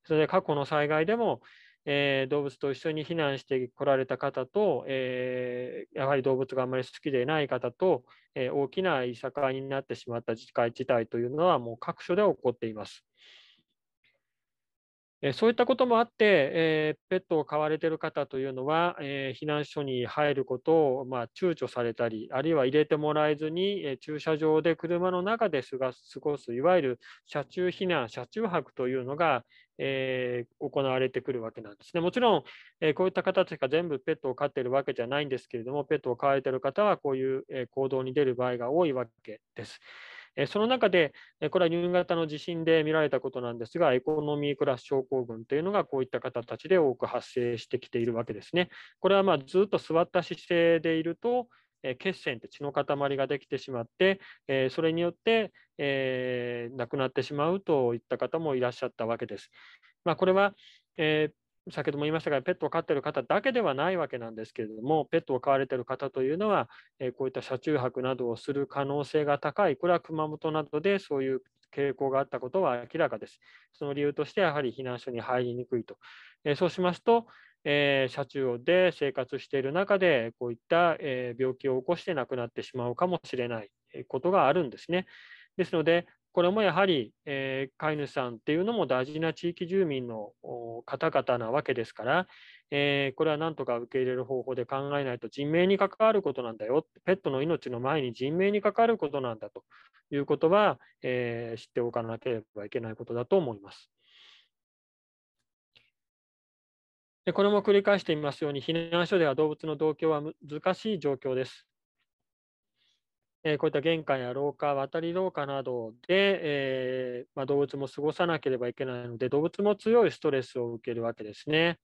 それで過去の災害でも、えー、動物と一緒に避難してこられた方と、えー、やはり動物があまり好きでない方と、えー、大きないさかいになってしまった事態というのはもう各所で起こっています。えそういったこともあって、えペットを飼われている方というのは、え避難所に入ることを、まあ、躊躇されたり、あるいは入れてもらえずに、え駐車場で車の中で過ごす、いわゆる車中避難、車中泊というのが、えー、行われてくるわけなんですね。もちろん、えー、こういった方たちが全部ペットを飼っているわけじゃないんですけれども、ペットを飼われている方はこういう行動に出る場合が多いわけです。その中で、これは新方の地震で見られたことなんですが、エコノミークラス症候群というのがこういった方たちで多く発生してきているわけですね。これはまあずっと座った姿勢でいると、血栓って血の塊ができてしまって、それによって、え亡くなってしまうといった方もいらっしゃったわけです。まあ、これは、えー先ほども言いましたが、ペットを飼ってる方だけではないわけなんですけれども、ペットを飼われてる方というのは、えこういった車中泊などをする可能性が高い、これは熊本などでそういう傾向があったことは明らかです。その理由として、やはり避難所に入りにくいと。えそうしますと、えー、車中で生活している中で、こういった、え病気を起こして亡くなってしまうかもしれないことがあるんですね。ですので、これもやはり、えー、飼い主さんっていうのも大事な地域住民の方々なわけですから、えー、これはなんとか受け入れる方法で考えないと人命に関わることなんだよ、ペットの命の前に人命に関わることなんだということは、えー、知っておかなければいけないことだと思います。でこれも繰り返していますように、避難所では動物の同居は難しい状況です。えー、こういった玄関や廊下、渡り廊下などで、えー、まあ、動物も過ごさなければいけないので、動物も強いストレスを受けるわけですね。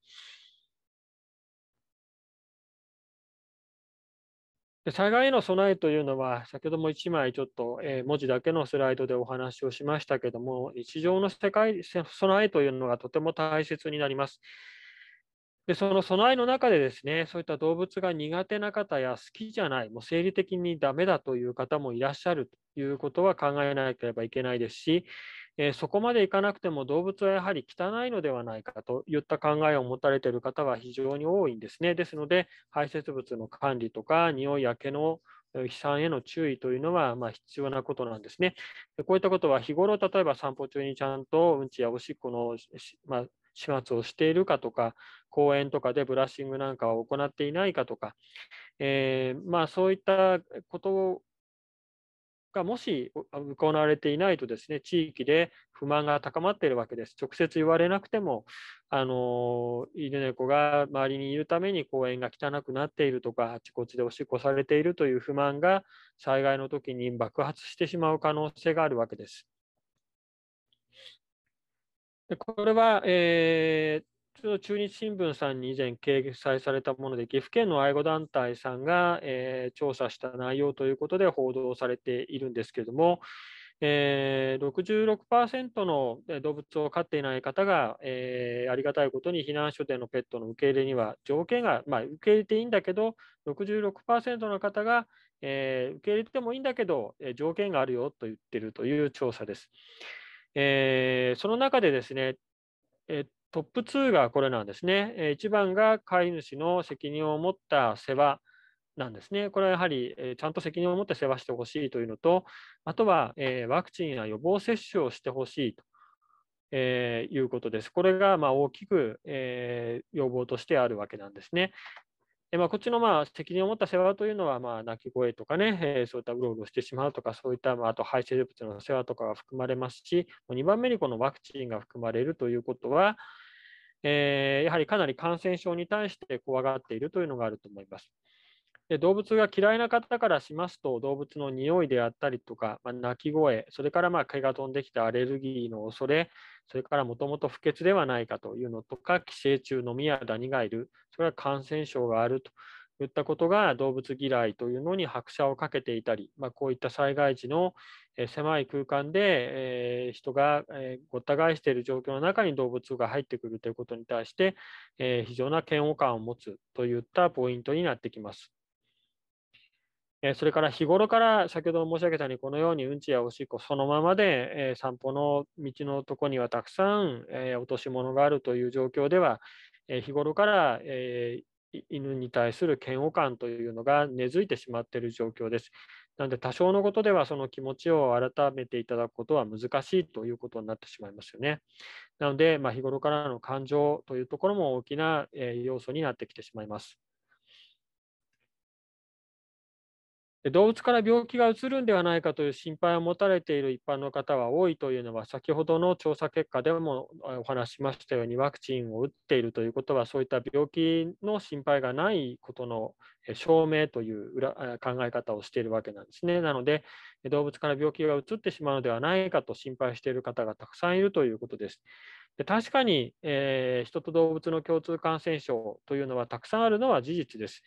で災害への備えというのは、先ほども1枚ちょっと、えー、文字だけのスライドでお話をしましたけども、日常の世界備えというのがとても大切になります。で、その備えの中でですね、そういった動物が苦手な方や好きじゃない、もう生理的にダメだという方もいらっしゃるということは考えなければいけないですし、えー、そこまでいかなくても動物はやはり汚いのではないかといった考えを持たれている方は非常に多いんですね。ですので、排泄物の管理とか、匂いやけの飛散への注意というのは、ま必要なことなんですね。こういったことは日頃、例えば散歩中にちゃんとうんちやおしっこの、まあ、始末をしているかとか、公園とかでブラッシングなんかを行っていないかとか、えー、まあ、そういったことがもし行われていないとですね、地域で不満が高まっているわけです。直接言われなくても、あの犬猫が周りにいるために公園が汚くなっているとか、あちこちでおしっこされているという不満が災害の時に爆発してしまう可能性があるわけです。でこれは、えー、ちょうど中日新聞さんに以前掲載されたもので、岐阜県の愛護団体さんが、えー、調査した内容ということで報道されているんですけれども、えー、66%の動物を飼っていない方が、えー、ありがたいことに避難所でのペットの受け入れには条件が、まあ、受け入れていいんだけど、66%の方が、えー、受け入れてもいいんだけど、え条件があるよと言っているという調査です。えー、その中でですね、えトップ2がこれなんですね。1番が飼い主の責任を持った世話なんですね。これはやはり、ちゃんと責任を持って世話してほしいというのと、あとは、ワクチンや予防接種をしてほしいと、いうことです。これが、ま大きく、要望としてあるわけなんですね。でまあ、こっちのまあ責任を持った世話というのは、まあ、泣き声とかね、えー、そういったうろうろしてしまうとか、そういった、まあ、あと排泄物の世話とかが含まれますし、2番目にこのワクチンが含まれるということは、えー、やはりかなり感染症に対して怖がっているというのがあると思います。で動物が嫌いな方からしますと、動物の匂いであったりとか、まあ、鳴き声、それからまあ毛が飛んできたアレルギーの恐れ、それからもともと不潔ではないかというのとか、寄生虫、のみやダニがいる、それは感染症があるといったことが動物嫌いというのに拍車をかけていたり、まあ、こういった災害時の狭い空間で人がごった返している状況の中に動物が入ってくるということに対して非常な嫌悪感を持つといったポイントになってきます。えそれから日頃から先ほど申し上げたようにこのようにうんちやおしっこそのままで、え散歩の道のとこにはたくさん、え落とし物があるという状況では、え日頃から、え犬に対する嫌悪感というのが根付いてしまっている状況です。なので多少のことではその気持ちを改めていただくことは難しいということになってしまいますよね。なので、まあ、日頃からの感情というところも大きな、え要素になってきてしまいます。動物から病気がうつるんではないかという心配を持たれている一般の方は多いというのは、先ほどの調査結果でもお話しましたように、ワクチンを打っているということは、そういった病気の心配がないことの証明という考え方をしているわけなんですね。なので、動物から病気がうつってしまうのではないかと心配している方がたくさんいるということです。で確かに、えー、人と動物の共通感染症というのはたくさんあるのは事実です。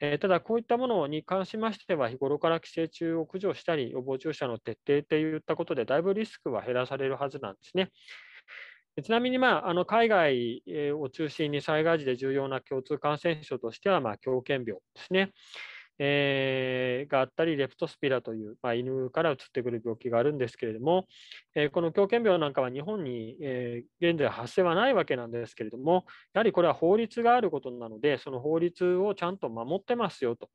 えただ、こういったものに関しましては、日頃から寄生虫を駆除したり、予防注射の徹底といったことで、だいぶリスクは減らされるはずなんですね。ちなみに、まあ、あの海外を中心に災害時で重要な共通感染症としては、まあ、狂犬病ですね。えー、があったり、レプトスピラという、まあ、犬から移ってくる病気があるんですけれども、えー、この狂犬病なんかは日本に、えー、現在発生はないわけなんですけれども、やはりこれは法律があることなので、その法律をちゃんと守ってますよと、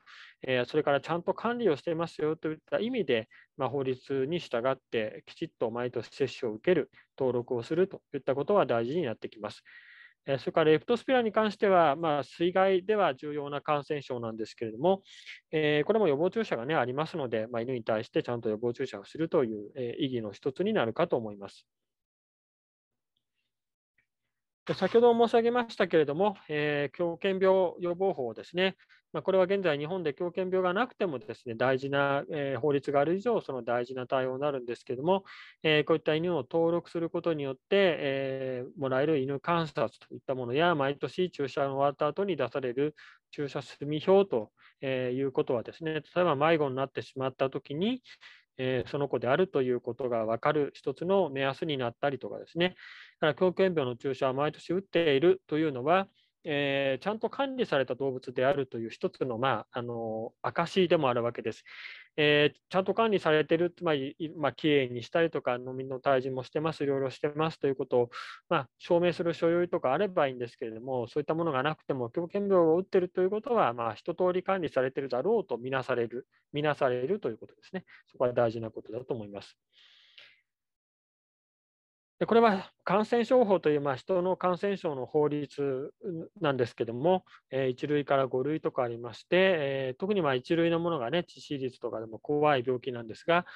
えそれからちゃんと管理をしていますよといった意味で、まあ、法律に従ってきちっと毎年接種を受ける、登録をするといったことは大事になってきます。それからレプトスピラに関しては、まあ、水害では重要な感染症なんですけれども、えー、これも予防注射が、ね、ありますので、まあ、犬に対してちゃんと予防注射をするという、えー、意義の一つになるかと思います。先ほど申し上げましたけれども、えー、狂犬病予防法ですね、まあ、これは現在、日本で狂犬病がなくてもですね大事な、えー、法律がある以上、その大事な対応になるんですけども、えー、こういった犬を登録することによって、えもらえる犬観察といったものや、毎年注射が終わった後に出される注射済み表ということはですね、例えば迷子になってしまったときに、えー、その子であるということが分かる一つの目安になったりとかですね、だから狂犬病の注射は毎年打っているというのは、えー、ちゃんと管理された動物であるという一つの、まあ、あの証でもあるわけです。えー、ちゃんと管理されてる、つまり、まあ、きれいにしたりとか、飲みの退治もしてます、いろいろしてますということを、まあ、証明する書類とかあればいいんですけれども、そういったものがなくても、狂犬病を打ってるということは、まあ、一通り管理されてるだろうと見なされる、見なされるということですね。そこは大事なことだと思います。でこれは感染症法という、まあ、人の感染症の法律なんですけども、え1類から5類とかありまして、え特にま1類のものがね、致死率とかでも怖い病気なんですが、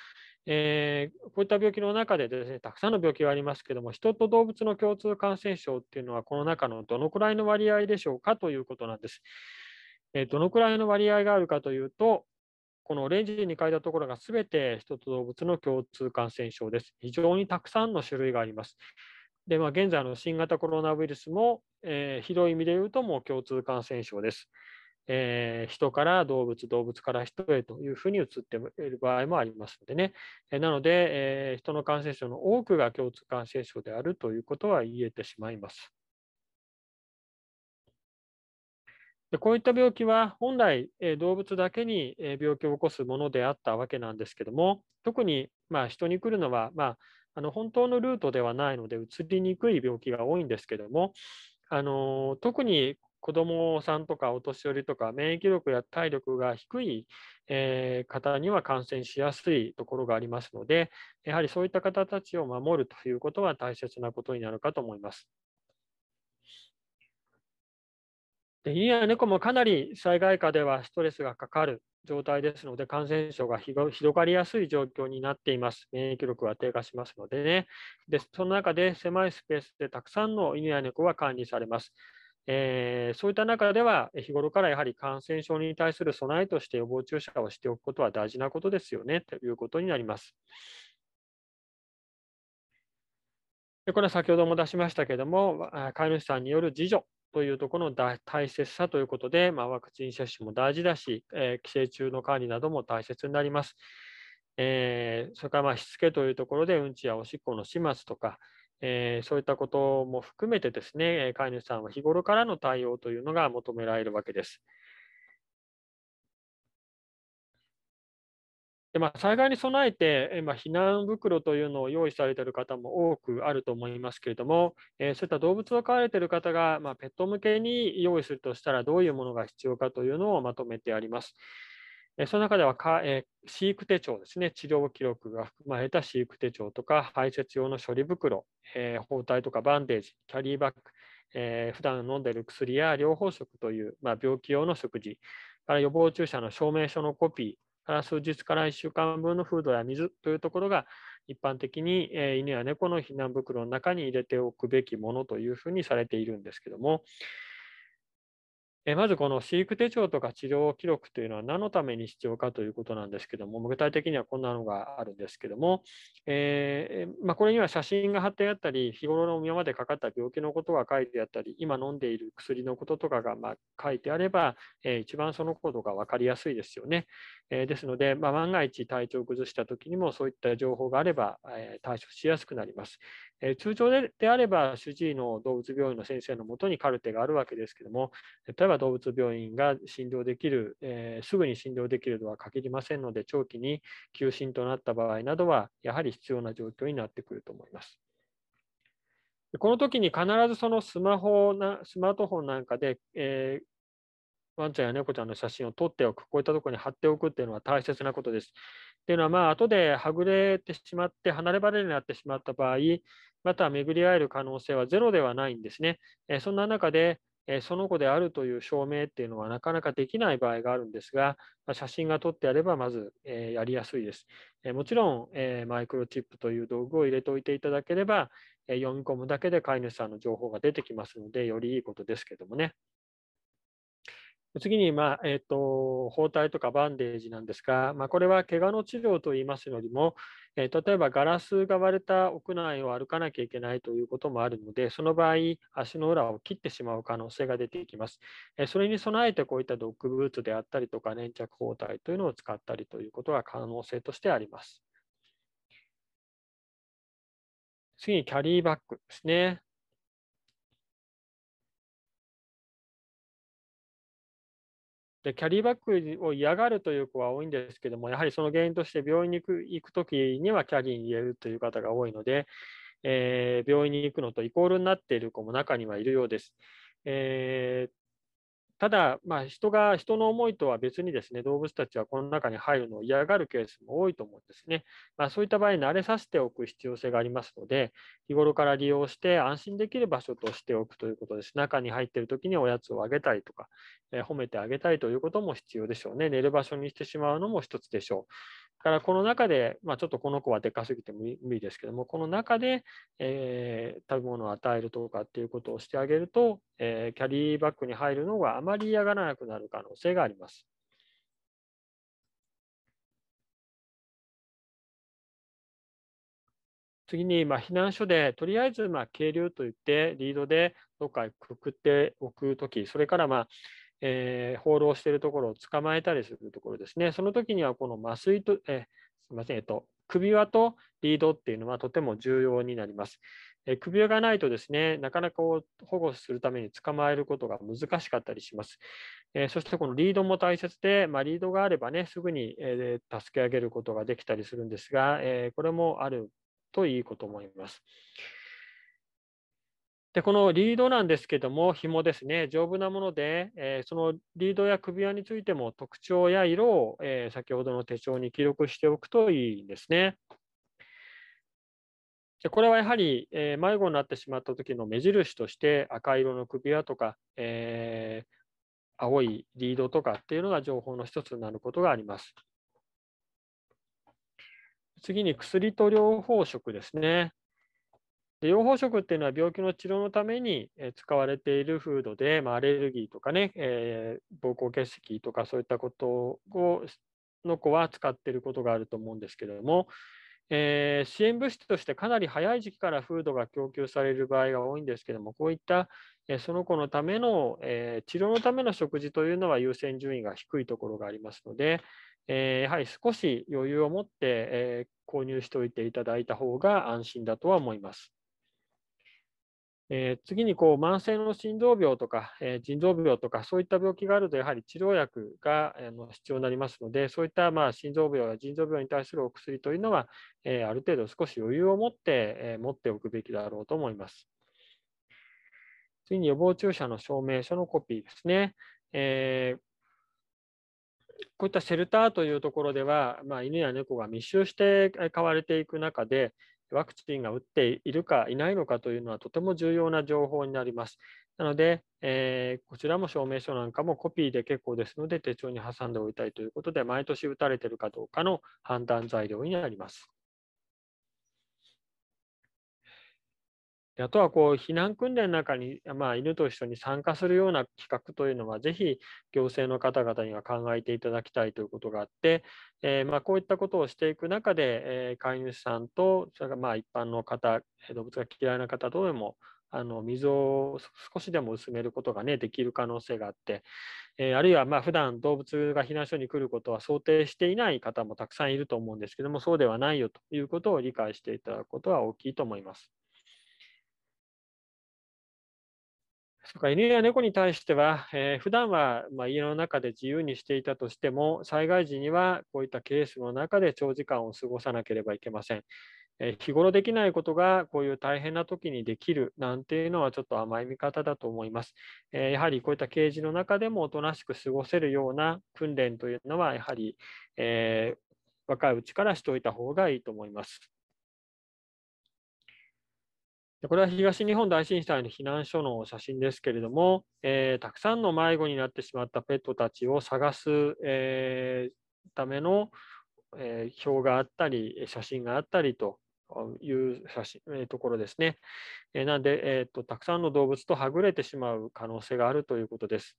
えー、こういった病気の中でですね、たくさんの病気がありますけども、人と動物の共通感染症っていうのは、この中のどのくらいの割合でしょうかということなんです。えー、どのくらいの割合があるかというと、このオレンジに書いたところが全て人と動物の共通感染症です。非常にたくさんの種類があります。で、まあ、現在の新型コロナウイルスも、えー、ひどい意味で言うともう共通感染症です。えー、人から動物、動物から人へというふうに移っている場合もありますのでね。えなので、えー、人の感染症の多くが共通感染症であるということは言えてしまいます。でこういった病気は本来、え動物だけに病気を起こすものであったわけなんですけども特にま人に来るのは、まあ、あの本当のルートではないのでうつりにくい病気が多いんですけどもあの特に子どもさんとかお年寄りとか免疫力や体力が低い、え方には感染しやすいところがありますのでやはりそういった方たちを守るということは大切なことになるかと思います。で犬や猫もかなり災害下ではストレスがかかる状態ですので、感染症が広がりやすい状況になっています。免疫力は低下しますのでね。でその中で狭いスペースでたくさんの犬や猫は管理されます。えー、そういった中では、日頃からやはり感染症に対する備えとして予防注射をしておくことは大事なことですよねということになります。でこれは先ほども出しましたけれども、飼い主さんによる自助というところの大切さということで、まあ、ワクチン接種も大事だし、えー、寄生虫の管理なども大切になります。えー、それからまあしつけというところで、うんちやおしっこの始末とか、えー、そういったことも含めてですね、飼い主さんは日頃からの対応というのが求められるわけです。でまあ、災害に備えて、えまあ、避難袋というのを用意されている方も多くあると思いますけれども、えー、そういった動物を飼われている方が、まあ、ペット向けに用意するとしたらどういうものが必要かというのをまとめてあります。えその中ではか、えー、飼育手帳ですね、治療記録が含まれた飼育手帳とか、排泄用の処理袋、えー、包帯とかバンデージ、キャリーバッグ、えー、普段飲んでいる薬や療法食という、まあ、病気用の食事、から予防注射の証明書のコピー、から数日から1週間分のフードや水というところが一般的に犬や猫の避難袋の中に入れておくべきものというふうにされているんですけども、まずこの飼育手帳とか治療記録というのは何のために必要かということなんですけども、具体的にはこんなのがあるんですけども、えー、まあ、これには写真が貼ってあったり、日頃の今までかかった病気のことが書いてあったり、今飲んでいる薬のこととかがま書いてあれば、えー、一番そのことが分かりやすいですよね。えー、ですので、まあ、万が一体調を崩したときにもそういった情報があれば、え対処しやすくなります。え通常であれば主治医の動物病院の先生のもとにカルテがあるわけですけども、例えば動物病院が診療できる、えー、すぐに診療できるとは限りませんので、長期に休診となった場合などは、やはり必要な状況になってくると思います。この時に必ずそのスマホな、スマートフォンなんかで、えーワンちゃんや猫ちゃんの写真を撮っておく、こういったところに貼っておくっていうのは大切なことです。っていうのは、まあ後ではぐれてしまって、離れ離れになってしまった場合、また巡り合える可能性はゼロではないんですね。えそんな中で、えその子であるという証明っていうのはなかなかできない場合があるんですが、まあ、写真が撮ってあれば、まず、えやりやすいです。えもちろん、えマイクロチップという道具を入れておいていただければ、え読み込むだけで飼い主さんの情報が出てきますので、よりいいことですけどもね。次に、まあえーと、包帯とかバンデージなんですが、まあ、これは怪我の治療といいますよりも、えー、例えばガラスが割れた屋内を歩かなきゃいけないということもあるので、その場合、足の裏を切ってしまう可能性が出てきます。えー、それに備えて、こういったドッグブーツであったりとか、粘着包帯というのを使ったりということが可能性としてあります。次にキャリーバッグですね。でキャリーバッグを嫌がるという子は多いんですけども、やはりその原因として病院に行くときにはキャリーに入れるという方が多いので、えー、病院に行くのとイコールになっている子も中にはいるようです。えー、ただ、まあ、人が人の思いとは別にですね動物たちはこの中に入るのを嫌がるケースも多いと思うんですね。まあ、そういった場合、慣れさせておく必要性がありますので、日頃から利用して安心できる場所としておくということです。中に入っているときにおやつをあげたりとか、えー、褒めてあげたいということも必要でしょうね。寝る場所にしてしまうのも一つでしょう。からこの中で、まあ、ちょっとこの子はでかすぎて無理ですけども、この中で、えー、食べ物を与えるとかっていうことをしてあげると、えー、キャリーバッグに入るのがあまり嫌がらなくなる可能性があります。次に、まあ、避難所で、とりあえず、まあ、軽量といって、リードでどっかくくっておくとき、それから、まあ、えー、放浪しているところを捕まえたりするところですね。その時にはこの麻酔と、えすみません、えっと、首輪とリードっていうのはとても重要になります。え首輪がないとですね、なかなか保護するために捕まえることが難しかったりします。えそしてこのリードも大切で、まあ、リードがあればね、すぐに、え助け上げることができたりするんですが、えこれもあるといいこと思います。で、このリードなんですけども、紐ですね、丈夫なもので、えー、そのリードや首輪についても特徴や色を、えー、先ほどの手帳に記録しておくといいんですね。でこれはやはり、えー、迷子になってしまった時の目印として赤色の首輪とか、え青いリードとかっていうのが情報の一つになることがあります。次に薬と療法食ですね。で養蜂食っていうのは病気の治療のために使われているフードで、まあ、アレルギーとかね、えー、膀胱結石とかそういったことをの子は使っていることがあると思うんですけれども、えー、支援物資としてかなり早い時期からフードが供給される場合が多いんですけども、こういった、えその子のための、えー、治療のための食事というのは優先順位が低いところがありますので、えやはり少し余裕を持って、え購入しておいていただいた方が安心だとは思います。えー、次にこう慢性の心臓病とか、えー、腎臓病とかそういった病気があるとやはり治療薬が、あの必要になりますのでそういったまあ心臓病や腎臓病に対するお薬というのは、えー、ある程度少し余裕を持って、えー、持っておくべきだろうと思います。次に予防注射の証明書のコピーですね。えー、こういったシェルターというところでは、まあ、犬や猫が密集して飼われていく中で、ワクチンが打っているかいないのかというのはとても重要な情報になります。なので、えー、こちらも証明書なんかもコピーで結構ですので手帳に挟んでおいたいということで、毎年打たれているかどうかの判断材料になります。あとはこう避難訓練の中に、まあ、犬と一緒に参加するような企画というのは、ぜひ行政の方々には考えていただきたいということがあって、えー、まあ、こういったことをしていく中で、えー、飼い主さんと、それまあ一般の方、動物が嫌いな方どうでも、あの溝を少しでも薄めることが、ね、できる可能性があって、えー、あるいはまあ普段動物が避難所に来ることは想定していない方もたくさんいると思うんですけども、そうではないよということを理解していただくことは大きいと思います。とか犬や猫に対しては、えー、普段はま家の中で自由にしていたとしても、災害時にはこういったケースの中で長時間を過ごさなければいけません。えー、日頃できないことがこういう大変な時にできるなんていうのはちょっと甘い見方だと思います。えー、やはりこういったケージの中でもおとなしく過ごせるような訓練というのは、やはり、え若いうちからしておいた方がいいと思います。これは東日本大震災の避難所の写真ですけれども、えー、たくさんの迷子になってしまったペットたちを探す、えー、ための、えー、表があったり、写真があったりという写真、えー、ところですね。えー、なので、えーと、たくさんの動物とはぐれてしまう可能性があるということです。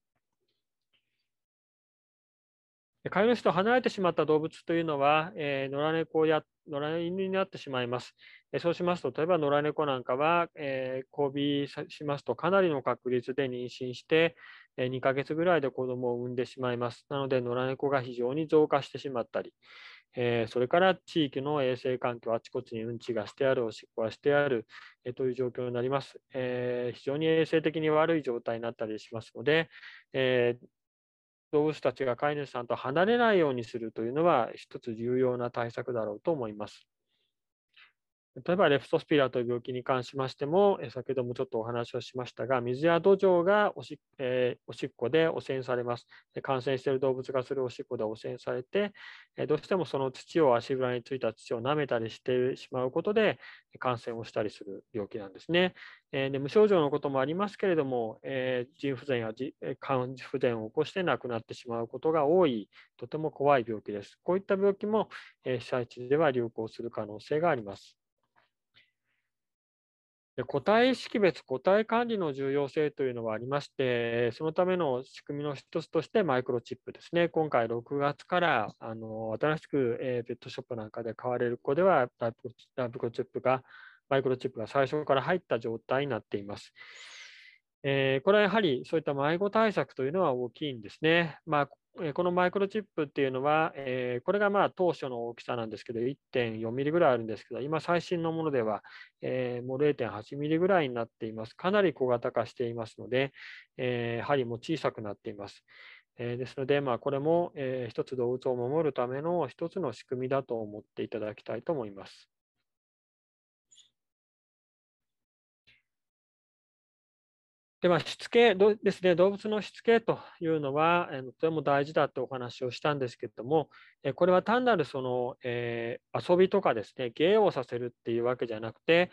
飼い主と離れてしまった動物というのは、えー、野良猫や野良犬になってしまいます。そうしますと、例えば野良猫なんかは、えー、交尾しますとかなりの確率で妊娠して、え2ヶ月ぐらいで子供を産んでしまいます。なので、野良猫が非常に増加してしまったり、えー、それから地域の衛生環境、あちこちにうんちがしてある、おしっこがしてある、えー、という状況になります、えー、非常に衛生的に悪い状態になったりしますので、え動物たちが飼い主さんと離れないようにするというのは、一つ重要な対策だろうと思います。例えばレフトスピラーという病気に関しましても、先ほどもちょっとお話をしましたが、水や土壌がおし,、えおしっこで汚染されます。感染している動物がするおしっこで汚染されて、どうしてもその土を足裏についた土を舐めたりしてしまうことで感染をしたりする病気なんですね。えで無症状のこともありますけれども、え腎不全や肝不全を起こして亡くなってしまうことが多い、とても怖い病気です。こういった病気も、え被災地では流行する可能性があります。個体識別、個体管理の重要性というのはありまして、そのための仕組みの一つとしてマイクロチップですね。今回6月からあの新しく、えペットショップなんかで買われる子ではライチップが、マイクロチップが最初から入った状態になっています。えー、これはやはりそういった迷子対策というのは大きいんですね。まあ、このマイクロチップっていうのは、えー、これがまあ当初の大きさなんですけど、1.4ミリぐらいあるんですけど、今最新のものでは、えー、もう0.8ミリぐらいになっています。かなり小型化していますので、えー、針も小さくなっています。えですので、まあ、これも、えー、一つ動物を守るための一つの仕組みだと思っていただきたいと思います。であ、しつけですね、動物のしつけというのは、えー、とても大事だとお話をしたんですけれども、えこれは単なるその、えー、遊びとかですね、芸をさせるっていうわけじゃなくて、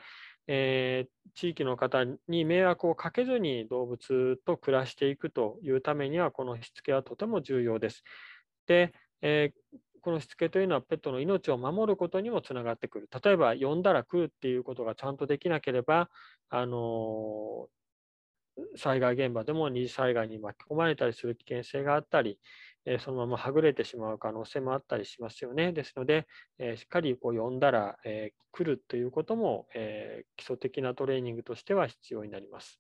えー、地域の方に迷惑をかけずに動物と暮らしていくというためには、このしつけはとても重要です。で、えー、このしつけというのはペットの命を守ることにもつながってくる。例えば、呼んだら来るっていうことがちゃんとできなければ、あの災害現場でも二次災害に巻き込まれたりする危険性があったり、えそのままはぐれてしまう可能性もあったりしますよね。ですので、えしっかりこう呼んだら、え来るということも、え基礎的なトレーニングとしては必要になります。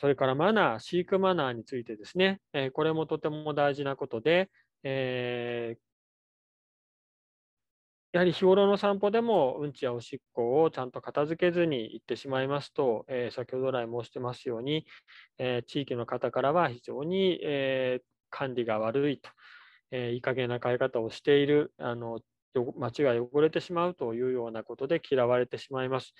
それからマナー、飼育マナーについてですね、えこれもとても大事なことで、えー、やはり日頃の散歩でもうんちやおしっこをちゃんと片付けずに行ってしまいますと、えー、先ほど来申してますように、えー、地域の方からは非常に、えー、管理が悪いと、えいい加減な買い方をしているあの街が汚れてしまうというようなことで嫌われてしまいます。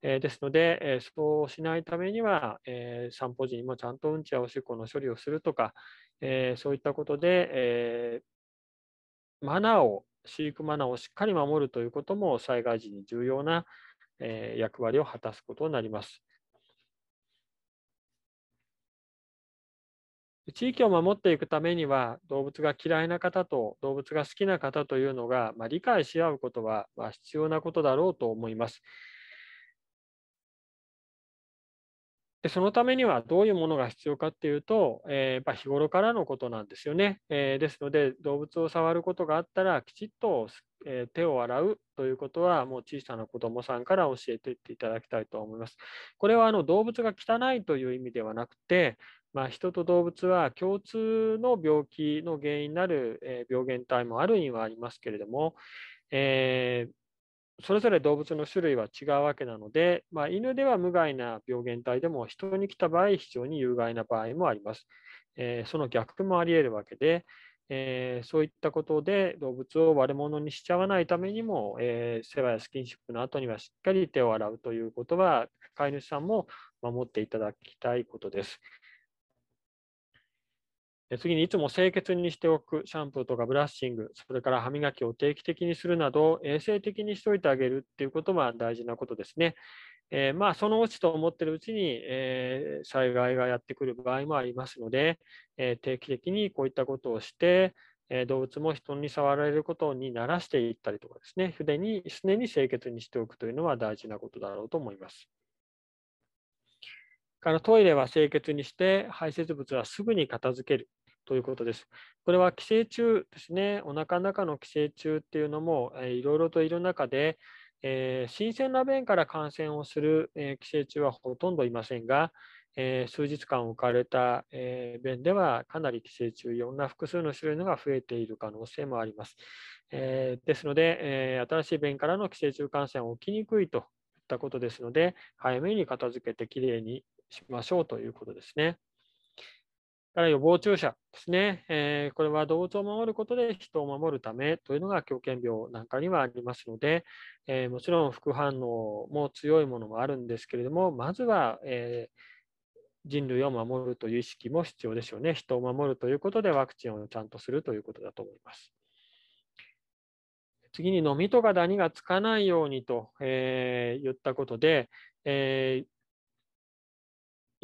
えですので、えそうしないためには、え散歩時にもちゃんとうんちやおしっこの処理をするとか、えそういったことで、えマナーを飼育マナーをしっかり守るということも災害時に重要な、え役割を果たすことになります。地域を守っていくためには動物が嫌いな方と動物が好きな方というのが、まあ、理解し合うことは、ま必要なことだろうと思います。でそのためにはどういうものが必要かっていうと、えー、やっぱ日頃からのことなんですよね。えー、ですので、動物を触ることがあったら、きちっと、えー、手を洗うということは、もう小さな子どもさんから教えていっていただきたいと思います。これはあの動物が汚いという意味ではなくて、まあ、人と動物は共通の病気の原因になる、え病原体もあるにはありますけれども、えーそれぞれ動物の種類は違うわけなので、まあ、犬では無害な病原体でも人に来た場合非常に有害な場合もあります。えー、その逆もありえるわけで、えー、そういったことで動物を悪者にしちゃわないためにも、えー、世話やスキンシップの後にはしっかり手を洗うということは飼い主さんも守っていただきたいことです。次にいつも清潔にしておくシャンプーとかブラッシング、それから歯磨きを定期的にするなど、衛生的にしておいてあげるっていうことは大事なことですね。えー、まあ、そのうちと思ってるうちに、えー、災害がやってくる場合もありますので、えー、定期的にこういったことをして、え動物も人に触られることに慣らしていったりとかですね、筆に常に清潔にしておくというのは大事なことだろうと思います。からトイレは清潔にして排泄物はすぐに片付けるということです。これは寄生虫ですね、お腹の中の寄生虫っていうのも、えー、いろいろといる中で、えー、新鮮な便から感染をする、えー、寄生虫はほとんどいませんが、えー、数日間置かれた、えー、便ではかなり寄生虫、いろんな複数の種類のが増えている可能性もあります。えー、ですので、え新しい便からの寄生虫感染は起きにくいといったことですので、早めに片付けてきれいにしましょうということですね。から予防注射ですね、えー、これは動物を守ることで人を守るためというのが狂犬病なんかにはありますので、えー、もちろん副反応も強いものもあるんですけれども、まずは、えー、人類を守るという意識も必要ですよね。人を守るということでワクチンをちゃんとするということだと思います。次に飲みとかダニがつかないようにと、えー、言ったことで、えー、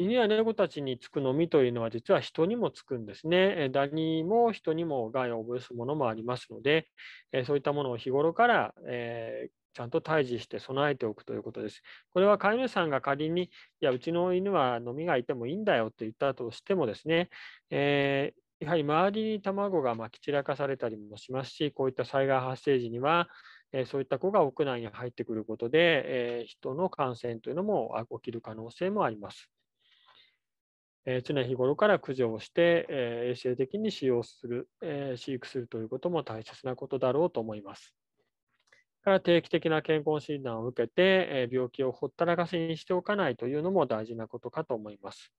犬や猫たちにつくのみというのは実は人にもつくんですね。ダニも人にも害を及ぼすものもありますので、そういったものを日頃から、えちゃんと対峙して備えておくということです。これは飼い主さんが仮に、いや、うちの犬は飲みがいてもいいんだよと言ったとしてもですね、えーやはり周りに卵がまき散らかされたりもしますし、こういった災害発生時には、えそういった子が屋内に入ってくることで、え人の感染というのも起きる可能性もあります。え常日頃から駆除をして、え衛生的に使用する、え飼育するということも大切なことだろうと思います。から定期的な健康診断を受けて、え病気をほったらかしにしておかないというのも大事なことかと思います。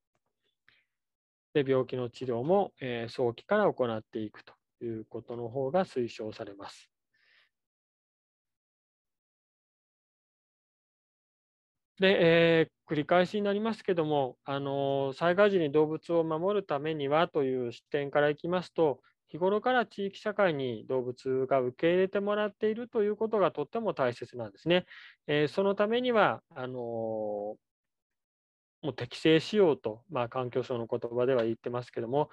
で病気の治療も、え早期から行っていくということの方が推奨されます。で、えー、繰り返しになりますけどもあの災害時に動物を守るためにはという視点からいきますと日頃から地域社会に動物が受け入れてもらっているということがとっても大切なんですね。えー、そのためにはあのー、もう適正ようと、まあ、環境省の言葉では言ってますけども、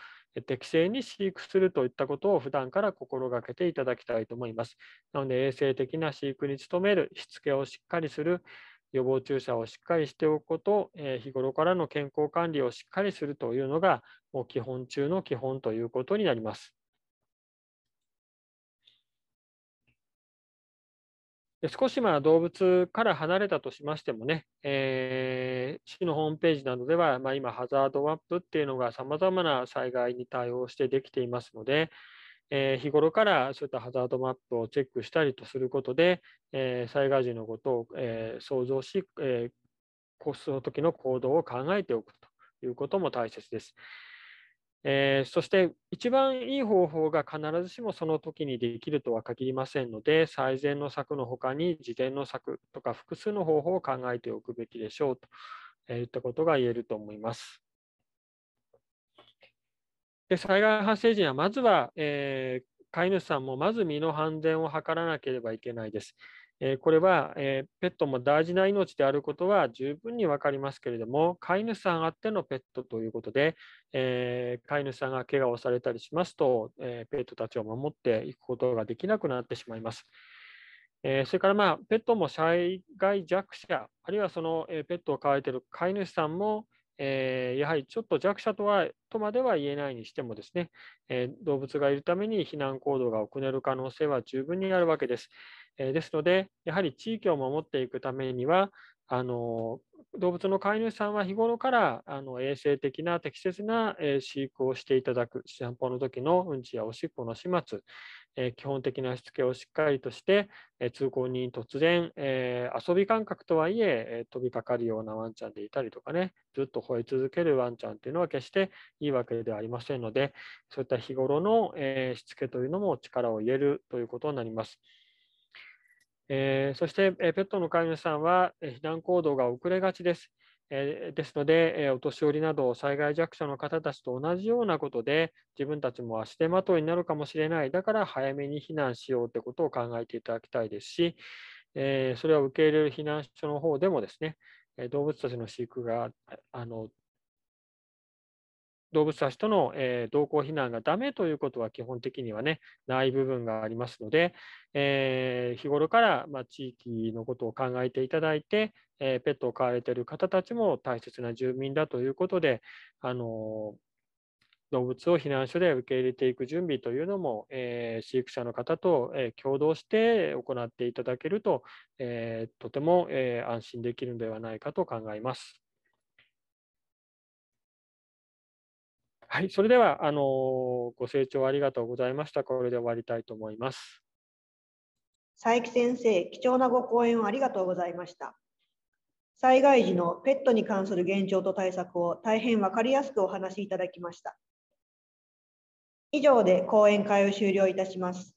適正に飼育するといったことを普段から心がけていただきたいと思います。なので、衛生的な飼育に努める、しつけをしっかりする、予防注射をしっかりしておくこと、え日頃からの健康管理をしっかりするというのが、もう基本中の基本ということになります。で少しまあ動物から離れたとしましてもね、えー、市のホームページなどでは、まあ、今、ハザードマップっていうのがさまざまな災害に対応してできていますので、えー、日頃からそういったハザードマップをチェックしたりとすることで、えー、災害時のことを、えー、想像し、えー、その時の行動を考えておくということも大切です。えー、そして一番いい方法が必ずしもその時にできるとは限りませんので最善の策の他に事前の策とか複数の方法を考えておくべきでしょうといったことが言えると思います。で災害発生時には、まずは、えー、飼い主さんもまず身の安全を図らなければいけないです。えー、これは、えー、ペットも大事な命であることは十分に分かりますけれども、飼い主さんあってのペットということで、えー、飼い主さんが怪我をされたりしますと、えペットたちを守っていくことができなくなってしまいます。えそれから、まあ、ペットも災害弱者、あるいはその、えペットを飼われている飼い主さんも、えー、やはりちょっと弱者とはとまでは言えないにしてもですね、えー、動物がいるために避難行動が遅れる可能性は十分にあるわけです。えー、ですので、やはり地域を守っていくためには、あの動物の飼い主さんは日頃からあの衛生的な適切な、え飼育をしていただく、散歩の時のうんちやおしっこの始末、え基本的なしつけをしっかりとして、え通行人突然、え遊び感覚とはいええ飛びかかるようなワンちゃんでいたりとかね、ずっと吠え続けるワンちゃんっていうのは決していいわけではありませんので、そういった日頃の、えしつけというのも力を入れるということになります。えそして、えペットの飼い主さんは、え避難行動が遅れがちです。えー、ですので、えー、お年寄りなど災害弱者の方たちと同じようなことで、自分たちも足手まといになるかもしれない、だから早めに避難しようってことを考えていただきたいですし、えー、それは受け入れる避難所の方でもですね、動物たちの飼育があの動物たちとの、えー、同行避難がダメということは基本的にはねない部分がありますので、えー、日頃から、まあ、地域のことを考えていただいて、えー、ペットを飼われている方たちも大切な住民だということで、あの動物を避難所で受け入れていく準備というのも、え飼育者の方と、え共同して行っていただけると、えとても、え安心できるのではないかと考えます。はい、それではあのご清聴ありがとうございました。これで終わりたいと思います。佐伯先生、貴重なご講演をありがとうございました。災害時のペットに関する現状と対策を大変わかりやすくお話しいただきました。以上で講演会を終了いたします。